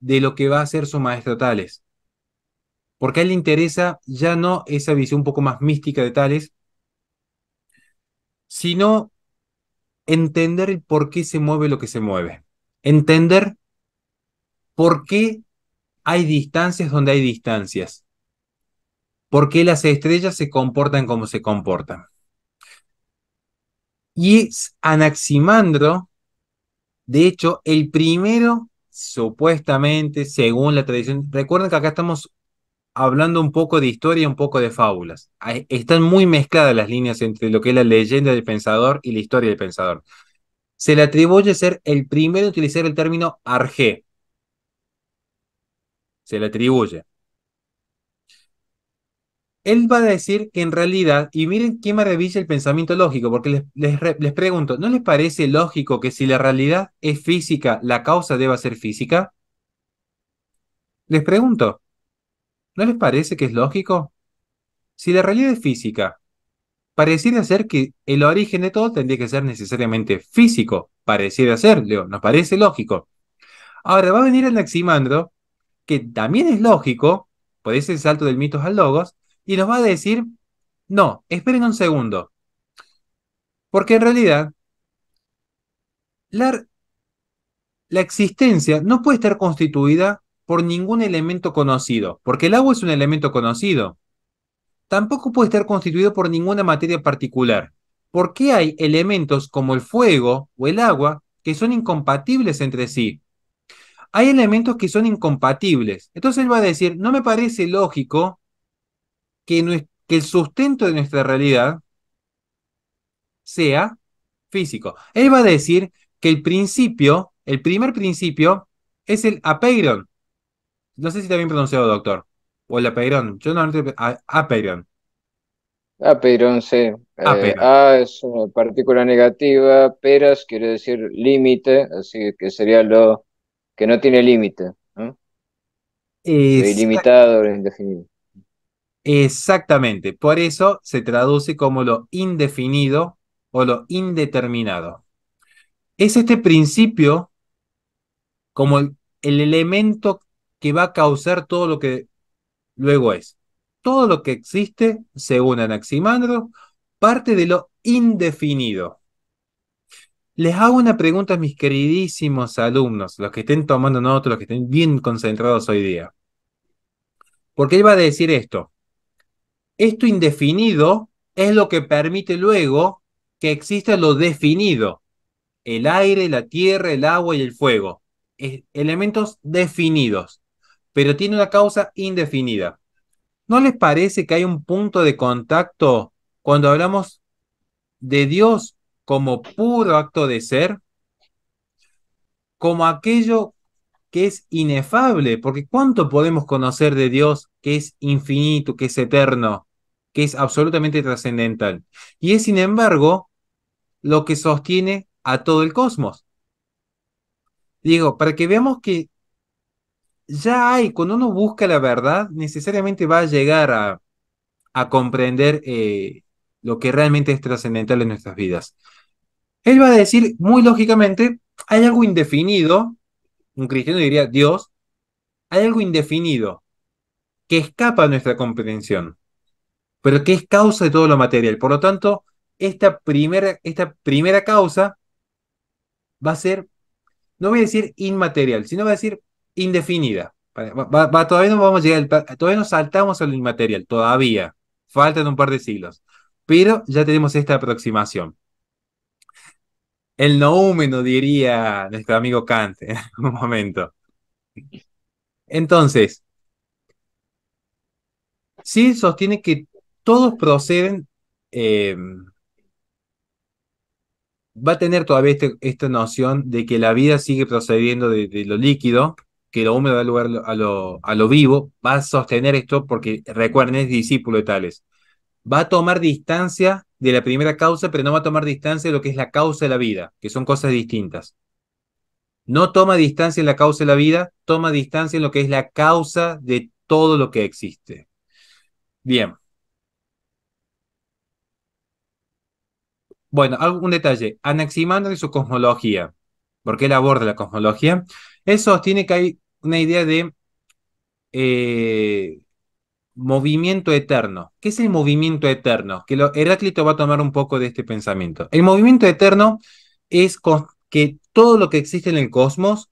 de lo que va a ser su maestro Tales. Porque a él le interesa ya no esa visión un poco más mística de Tales, sino entender por qué se mueve lo que se mueve. Entender por qué hay distancias donde hay distancias. Porque las estrellas se comportan como se comportan. Y Anaximandro, de hecho, el primero, supuestamente, según la tradición, recuerden que acá estamos hablando un poco de historia, y un poco de fábulas. Ah, e, están muy mezcladas las líneas entre lo que es la leyenda del pensador y la historia del pensador. Se le atribuye ser el primero en utilizar el término arjé. Se le atribuye él va a decir que en realidad, y miren qué maravilla el pensamiento lógico, porque les, pregunto, ¿no les parece lógico que si la realidad es física, la causa deba ser física? Les pregunto, ¿no les parece que es lógico? Si la realidad es física, pareciera ser que el origen de todo tendría que ser necesariamente físico, pareciera ser, Leo, nos parece lógico. Ahora va a venir el Anaximandro, que también es lógico, por ese salto del mito al logos, y nos va a decir, no, esperen un segundo. Porque en realidad, la, la existencia no puede estar constituida por ningún elemento conocido, porque el agua es un elemento conocido. Tampoco puede estar constituido por ninguna materia particular, porque hay elementos como el fuego o el agua que son incompatibles entre sí. Hay elementos que son incompatibles. Entonces él va a decir, no me parece lógico que, el sustento de nuestra realidad sea físico. Él va a decir que el principio, el primer principio, es el apeiron. No sé si está bien pronunciado, doctor. O el apeiron. Yo no apeiron. Apeiron, sí. Eh, apeiron. a es una partícula negativa. Peras quiere decir límite, así que sería lo que no tiene límite. ¿Y? Ilimitado, indefinido. Exactamente, por eso se traduce como lo indefinido o lo indeterminado. Es este principio como el, elemento que va a causar todo lo que luego es. Todo lo que existe, según Anaximandro, parte de lo indefinido. Les hago una pregunta a mis queridísimos alumnos, los que estén tomando notas, los que estén bien concentrados hoy día. Porque él va a decir esto. Esto indefinido es lo que permite luego que exista lo definido. El aire, la tierra, el agua y el fuego. elementos definidos, pero tiene una causa indefinida. ¿No les parece que hay un punto de contacto cuando hablamos de Dios como puro acto de ser? Como aquello que es inefable, porque ¿cuánto podemos conocer de Dios que es infinito, que es eterno? que es absolutamente trascendental. Y es, sin embargo, lo que sostiene a todo el cosmos. Digo, para que veamos que ya hay, cuando uno busca la verdad, necesariamente va a llegar a, a comprender eh, lo que realmente es trascendental en nuestras vidas. Él va a decir, muy lógicamente, hay algo indefinido, un cristiano diría Dios, hay algo indefinido que escapa a nuestra comprensión pero que es causa de todo lo material. Por lo tanto, esta primera, esta primera causa va a ser, no voy a decir inmaterial, sino va a decir indefinida. todavía no vamos a llegar, todavía no saltamos al inmaterial, todavía. Faltan un par de siglos. Pero ya tenemos esta aproximación. El noúmeno, diría nuestro amigo Kant en algún momento. Entonces, sí sostiene que todos proceden, em, va a tener todavía este, esta noción de que la vida sigue procediendo de, lo líquido, que lo húmedo da lugar a lo, a lo vivo, va a sostener esto porque recuerden, es discípulo de tales. Va a tomar distancia de la primera causa, pero no va a tomar distancia de lo que es la causa de la vida, que son cosas distintas. No toma distancia en la causa de la vida, toma distancia en lo que es la causa de todo lo que existe. Bien, Bueno, un detalle. Anaximandro y su cosmología, porque él aborda la cosmología, él sostiene que hay una idea de eh, movimiento eterno. ¿Qué es el movimiento eterno? Que lo, Heráclito va a tomar un poco de este pensamiento. El movimiento eterno es que todo lo que existe en el cosmos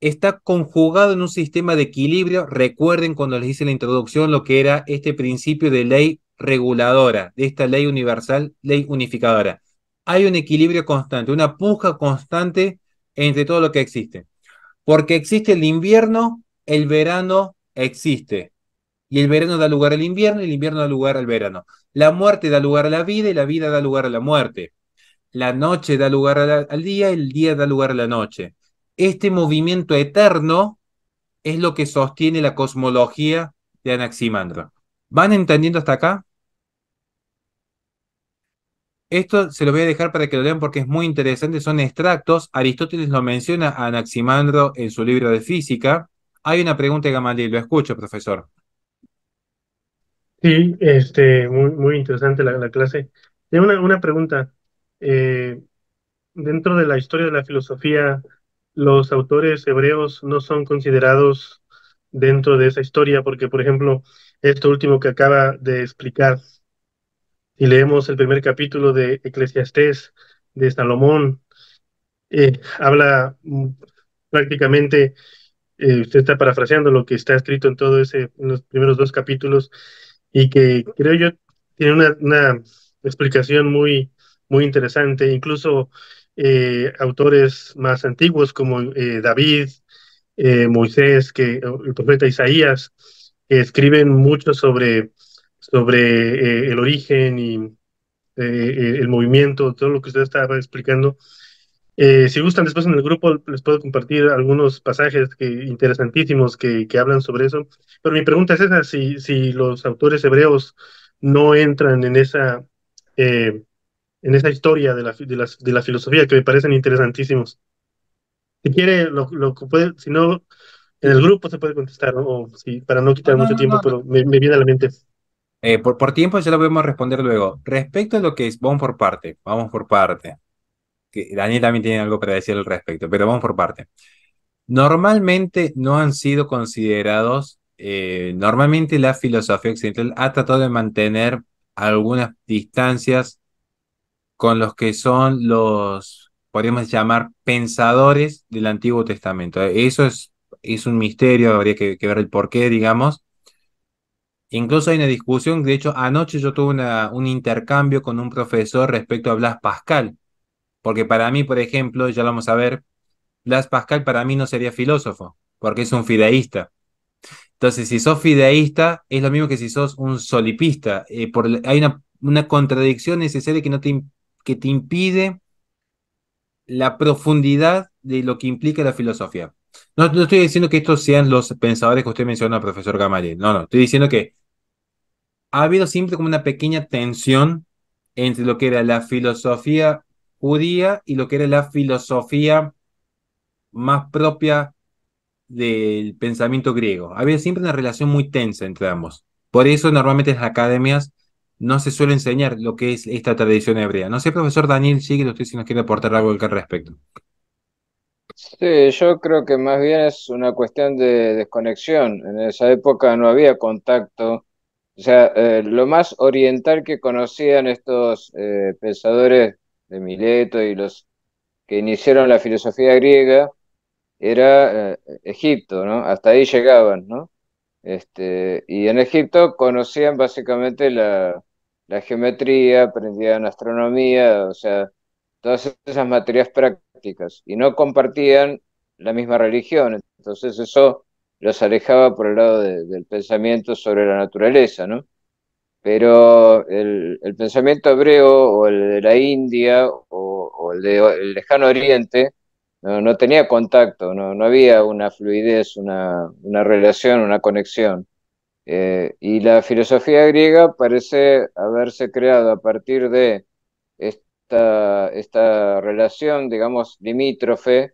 está conjugado en un sistema de equilibrio. Recuerden cuando les hice la introducción lo que era este principio de ley reguladora, de esta ley universal, ley unificadora. Hay un equilibrio constante, una puja constante entre todo lo que existe. Porque existe el invierno, el verano existe. Y el verano da lugar al invierno y el invierno da lugar al verano. La muerte da lugar a la vida y la vida da lugar a la muerte. La noche da lugar al día y el día da lugar a la noche. Este movimiento eterno es lo que sostiene la cosmología de Anaximandro. ¿Van entendiendo hasta acá? Esto se lo voy a dejar para que lo lean porque es muy interesante, son extractos. Aristóteles lo menciona a Anaximandro en su libro de física. Hay una pregunta de Gamaliel, lo escucho, profesor. Sí, este, muy, muy interesante la, clase. Tengo una, una pregunta. Eh, dentro de la historia de la filosofía, los autores hebreos no son considerados dentro de esa historia, porque, por ejemplo, esto último que acaba de explicar si leemos el primer capítulo de Eclesiastés de Salomón, eh, habla mm, prácticamente, eh, usted está parafraseando lo que está escrito en todo ese, en los primeros dos capítulos, y que creo yo tiene una, una explicación muy, muy interesante. Incluso eh, autores más antiguos como David, Moisés, que, el profeta Isaías, que escriben mucho sobre sobre eh, el origen y eh, eh, el movimiento, todo lo que usted estaba explicando. si gustan, después en el grupo les puedo compartir algunos pasajes que, interesantísimos que, hablan sobre eso. Pero mi pregunta es esa, si, si los autores hebreos no entran en esa, en esa historia de la, de, la, filosofía, que me parecen interesantísimos. Si quiere, lo, lo puede, si no, en el grupo se puede contestar, o, para no quitar mucho tiempo, pero me viene a la mente. Eh, por, tiempo ya lo podemos responder luego. Respecto a lo que es, vamos por parte, vamos por parte. Que Daniel también tiene algo para decir al respecto, pero vamos por parte. Normalmente no han sido considerados, eh, normalmente la filosofía occidental ha tratado de mantener algunas distancias con los que son los, podríamos llamar, pensadores del Antiguo Testamento. Eso es, es un misterio, habría que, que ver el porqué, digamos Incluso hay una discusión, de hecho, anoche yo tuve un intercambio con un profesor respecto a Blas Pascal, porque para mí, por ejemplo, ya lo vamos a ver, Blas Pascal para mí no sería filósofo, porque es un fideísta. Entonces, si sos fideísta, es lo mismo que si sos un solipista. Eh, por, hay una, una, contradicción necesaria que, no te, que te impide la profundidad de lo que implica la filosofía. No, estoy diciendo que estos sean los pensadores que usted menciona, profesor Gamaliel. No, no. Estoy diciendo que ha habido siempre como una pequeña tensión entre lo que era la filosofía judía y lo que era la filosofía más propia del pensamiento griego. Había siempre una relación muy tensa entre ambos. Por eso normalmente en las academias no se suele enseñar lo que es esta tradición hebrea. No sé, profesor Daniel que usted si nos quiere aportar algo al respecto. Sí, yo creo que más bien es una cuestión de desconexión. En esa época no había contacto o sea, eh, lo más oriental que conocían estos eh, pensadores de Mileto y los que iniciaron la filosofía griega era eh, Egipto, ¿no? Hasta ahí llegaban, ¿no? Este, y en Egipto conocían básicamente la, la geometría, aprendían astronomía, o sea, todas esas materias prácticas, y no compartían la misma religión. Entonces eso los alejaba por el lado del pensamiento sobre la naturaleza, ¿no? Pero el, pensamiento hebreo o el de la India o, el del lejano oriente no, tenía contacto, no, había una fluidez, una, relación, una conexión. Eh, y la filosofía griega parece haberse creado a partir de esta, esta relación, digamos, limítrofe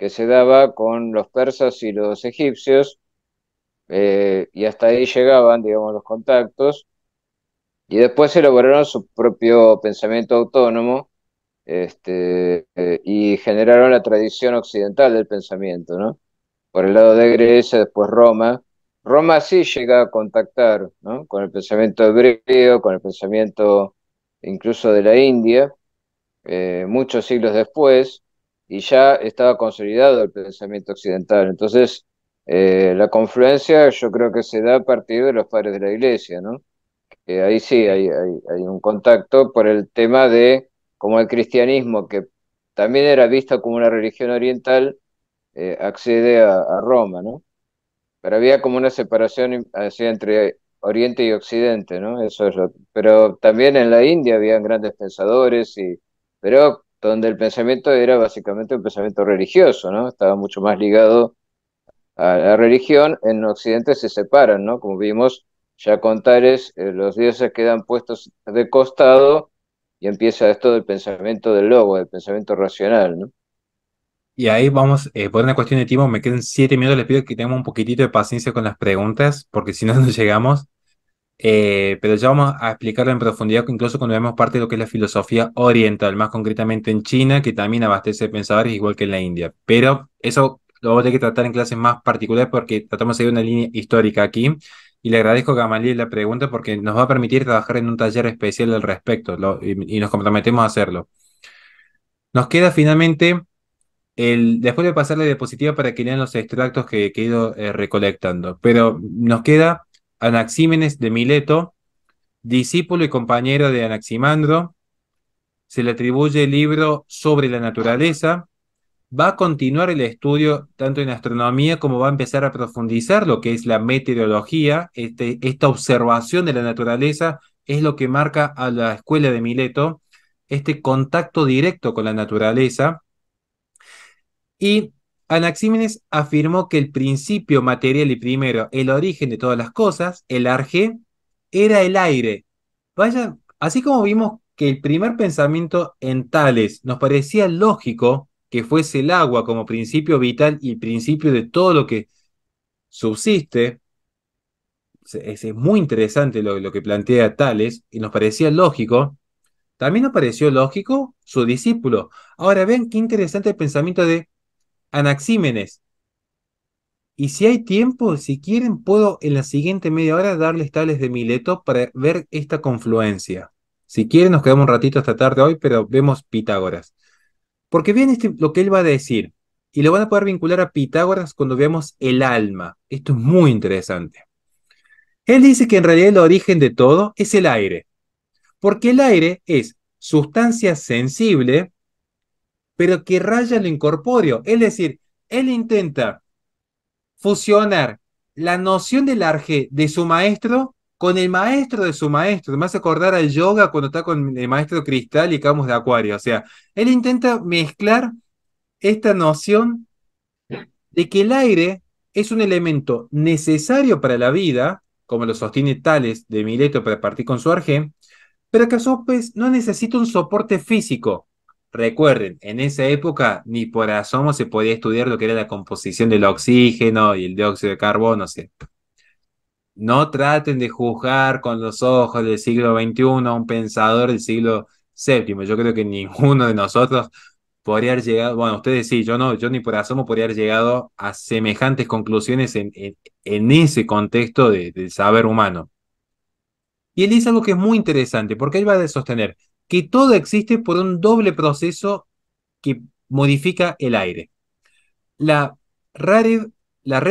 que se daba con los persas y los egipcios, eh, y hasta ahí llegaban, digamos, los contactos, y después elaboraron su propio pensamiento autónomo este, y generaron la tradición occidental del pensamiento, ¿no? Por el lado de Grecia, después Roma. Roma sí llega a contactar ¿no? con el pensamiento hebreo, con el pensamiento incluso de la India, eh, muchos siglos después, y ya estaba consolidado el pensamiento occidental. Entonces, eh, la confluencia yo creo que se da a partir de los padres de la iglesia, ¿no? ahí sí hay, hay, un contacto por el tema de cómo el cristianismo, que también era visto como una religión oriental, eh, accede a, Roma, ¿no? Pero había como una separación así entre Oriente y Occidente, ¿no? Eso es lo, pero también en la India habían grandes pensadores, y, pero donde el pensamiento era básicamente un pensamiento religioso, ¿no? Estaba mucho más ligado a la religión. En Occidente se separan, ¿no? Como vimos, ya con Tares, eh, los dioses quedan puestos de costado y empieza esto del pensamiento del lobo, del pensamiento racional, Y ahí vamos, eh, por una cuestión de tiempo, me quedan siete minutos, les pido que tengamos un poquitito de paciencia con las preguntas, porque si no, no llegamos. Eh, pero ya vamos a explicarlo en profundidad, incluso cuando vemos parte de lo que es la filosofía oriental, más concretamente en China, que también abastece pensadores igual que en la India. Pero eso lo voy a que tratar en clases más particulares porque tratamos de ir una línea histórica aquí. Y le agradezco a Gamaliel la pregunta porque nos va a permitir trabajar en un taller especial al respecto y, nos comprometemos a hacerlo. Nos queda finalmente el, después de pasar la diapositiva para que lean los extractos que, he ido eh, recolectando, pero nos queda Anaxímenes de Mileto, discípulo y compañero de Anaximandro, se le atribuye el libro sobre la naturaleza, va a continuar el estudio tanto en astronomía como va a empezar a profundizar lo que es la meteorología, este, esta observación de la naturaleza es lo que marca a la escuela de Mileto, este contacto directo con la naturaleza. Y Anaxímenes afirmó que el principio material y primero, el origen de todas las cosas, el arge, era el aire. Vaya, así como vimos que el primer pensamiento en Tales nos parecía lógico que fuese el agua como principio vital y principio de todo lo que subsiste, es, muy interesante lo, que plantea Tales y nos parecía lógico, también nos pareció lógico su discípulo. Ahora ven qué interesante el pensamiento de Anaxímenes. Y si hay tiempo, si quieren, puedo en la siguiente media hora darles tales de Mileto para ver esta confluencia. Si quieren, nos quedamos un ratito esta tarde hoy, pero vemos Pitágoras. Porque vean este, lo que él va a decir, y lo van a poder vincular a Pitágoras cuando veamos el alma. Esto es muy interesante. Él dice que en realidad el origen de todo es el aire, porque el aire es sustancia sensible pero que raya lo incorpóreo. Es decir, él intenta fusionar la noción del arje de su maestro con el maestro de su maestro. Me hace acordar al yoga cuando está con el maestro cristal y acabamos de Acuario. O sea, él intenta mezclar esta noción de que el aire es un elemento necesario para la vida, como lo sostiene Tales de Mileto para partir con su arjé, pero que a no necesita un soporte físico, Recuerden, en esa época ni por asomo se podía estudiar lo que era la composición del oxígeno y el dióxido de carbono. O no traten de juzgar con los ojos del siglo XXI a un pensador del siglo VII. Yo creo que ninguno de nosotros podría haber llegado, bueno, ustedes sí, yo no, yo ni por asomo podría haber llegado a semejantes conclusiones en, en, ese contexto de, del saber humano. Y él dice algo que es muy interesante, porque él va a sostener, que todo existe por un doble proceso que modifica el aire. La, la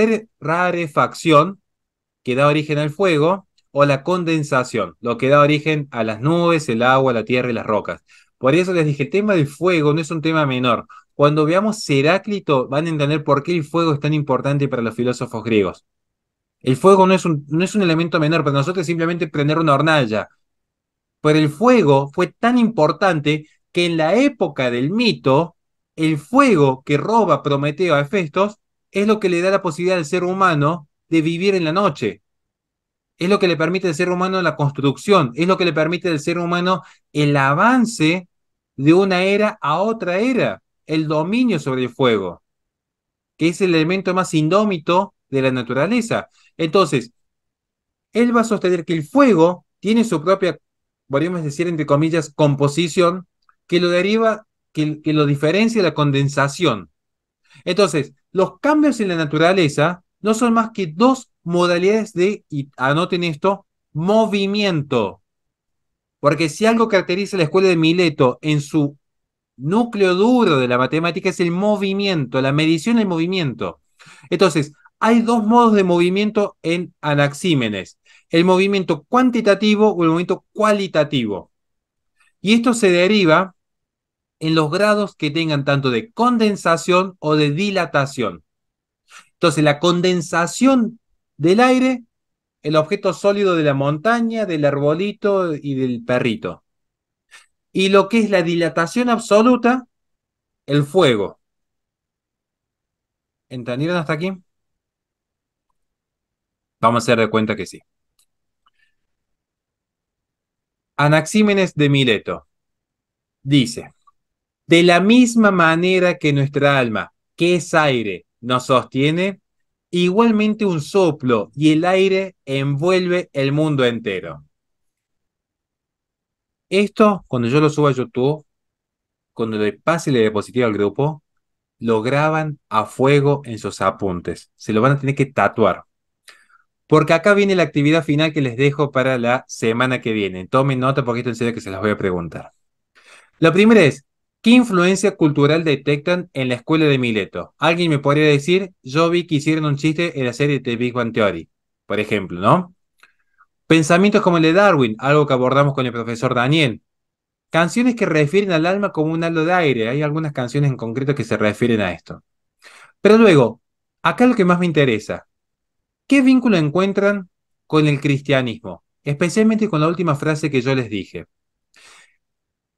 rarefacción que da origen al fuego o la condensación, lo que da origen a las nubes, el agua, la tierra y las rocas. Por eso les dije, el tema del fuego no es un tema menor. Cuando veamos Heráclito van a entender por qué el fuego es tan importante para los filósofos griegos. El fuego no es un, no es un elemento menor, para nosotros es simplemente prender una hornalla pero el fuego fue tan importante que en la época del mito, el fuego que roba Prometeo a Hefesto es lo que le da la posibilidad al ser humano de vivir en la noche. Es lo que le permite al ser humano la construcción, es lo que le permite al ser humano el avance de una era a otra era, el dominio sobre el fuego, que es el elemento más indómito de la naturaleza. Entonces, él va a sostener que el fuego tiene su propia podríamos decir entre comillas, composición, que lo deriva, que, lo diferencia de la condensación. Entonces, los cambios en la naturaleza no son más que dos modalidades de, y anoten esto, movimiento. Porque si algo caracteriza la escuela de Mileto en su núcleo duro de la matemática es el movimiento, la medición del movimiento. Entonces, hay dos modos de movimiento en Anaxímenes el movimiento cuantitativo o el movimiento cualitativo. Y esto se deriva en los grados que tengan tanto de condensación o de dilatación. Entonces, la condensación del aire, el objeto sólido de la montaña, del arbolito y del perrito. Y lo que es la dilatación absoluta, el fuego. ¿Entendieron hasta aquí? Vamos a hacer de cuenta que sí. Anaxímenes de Mileto dice, de la misma manera que nuestra alma, que es aire, nos sostiene, igualmente un soplo y el aire envuelve el mundo entero. Esto, cuando yo lo suba a YouTube, cuando le pase la diapositiva al grupo, lo graban a fuego en sus apuntes. Se lo van a tener que tatuar porque acá viene la actividad final que les dejo para la semana que viene. Tomen nota porque esto en serio que se las voy a preguntar. La primera es, ¿qué influencia cultural detectan en la escuela de Mileto? Alguien me podría decir, yo vi que hicieron un chiste en la serie de Big Bang Theory, por ejemplo, ¿no? Pensamientos como el de Darwin, algo que abordamos con el profesor Daniel. Canciones que refieren al alma como un halo de aire. Hay algunas canciones en concreto que se refieren a esto. Pero luego, acá lo que más me interesa, ¿Qué vínculo encuentran con el cristianismo? Especialmente con la última frase que yo les dije.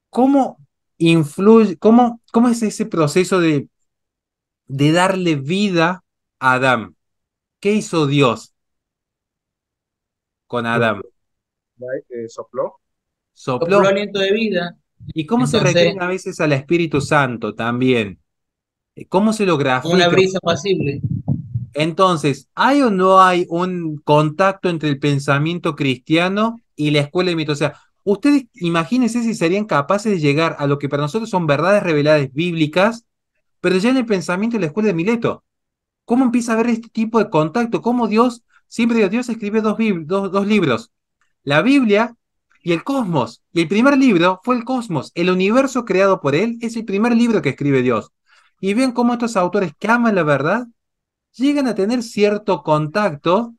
¿Cómo influye, cómo, cómo es ese proceso de, de darle vida a Adán? ¿Qué hizo Dios con Adán? Eh, sopló. Sopló. sopló de vida. ¿Y cómo se refieren a veces al Espíritu Santo también? ¿Cómo se lo grafica? Una brisa pasible. Entonces, ¿hay o no hay un contacto entre el pensamiento cristiano y la escuela de Mileto? O sea, ustedes imagínense si serían capaces de llegar a lo que para nosotros son verdades reveladas bíblicas, pero ya en el pensamiento de la escuela de Mileto. ¿Cómo empieza a haber este tipo de contacto? ¿Cómo Dios, siempre Dios escribe dos, dos, libros? La Biblia y el cosmos. Y el primer libro fue el cosmos. El universo creado por él es el primer libro que escribe Dios. Y ven cómo estos autores que aman la verdad llegan a tener cierto contacto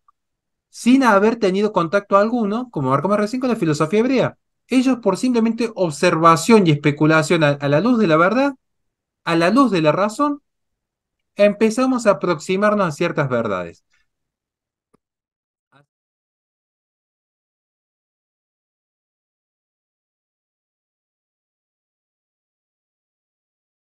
sin haber tenido contacto alguno, como más recién, con la filosofía hebrea. Ellos por simplemente observación y especulación a la luz de la verdad, a la luz de la razón, empezamos a aproximarnos a ciertas verdades.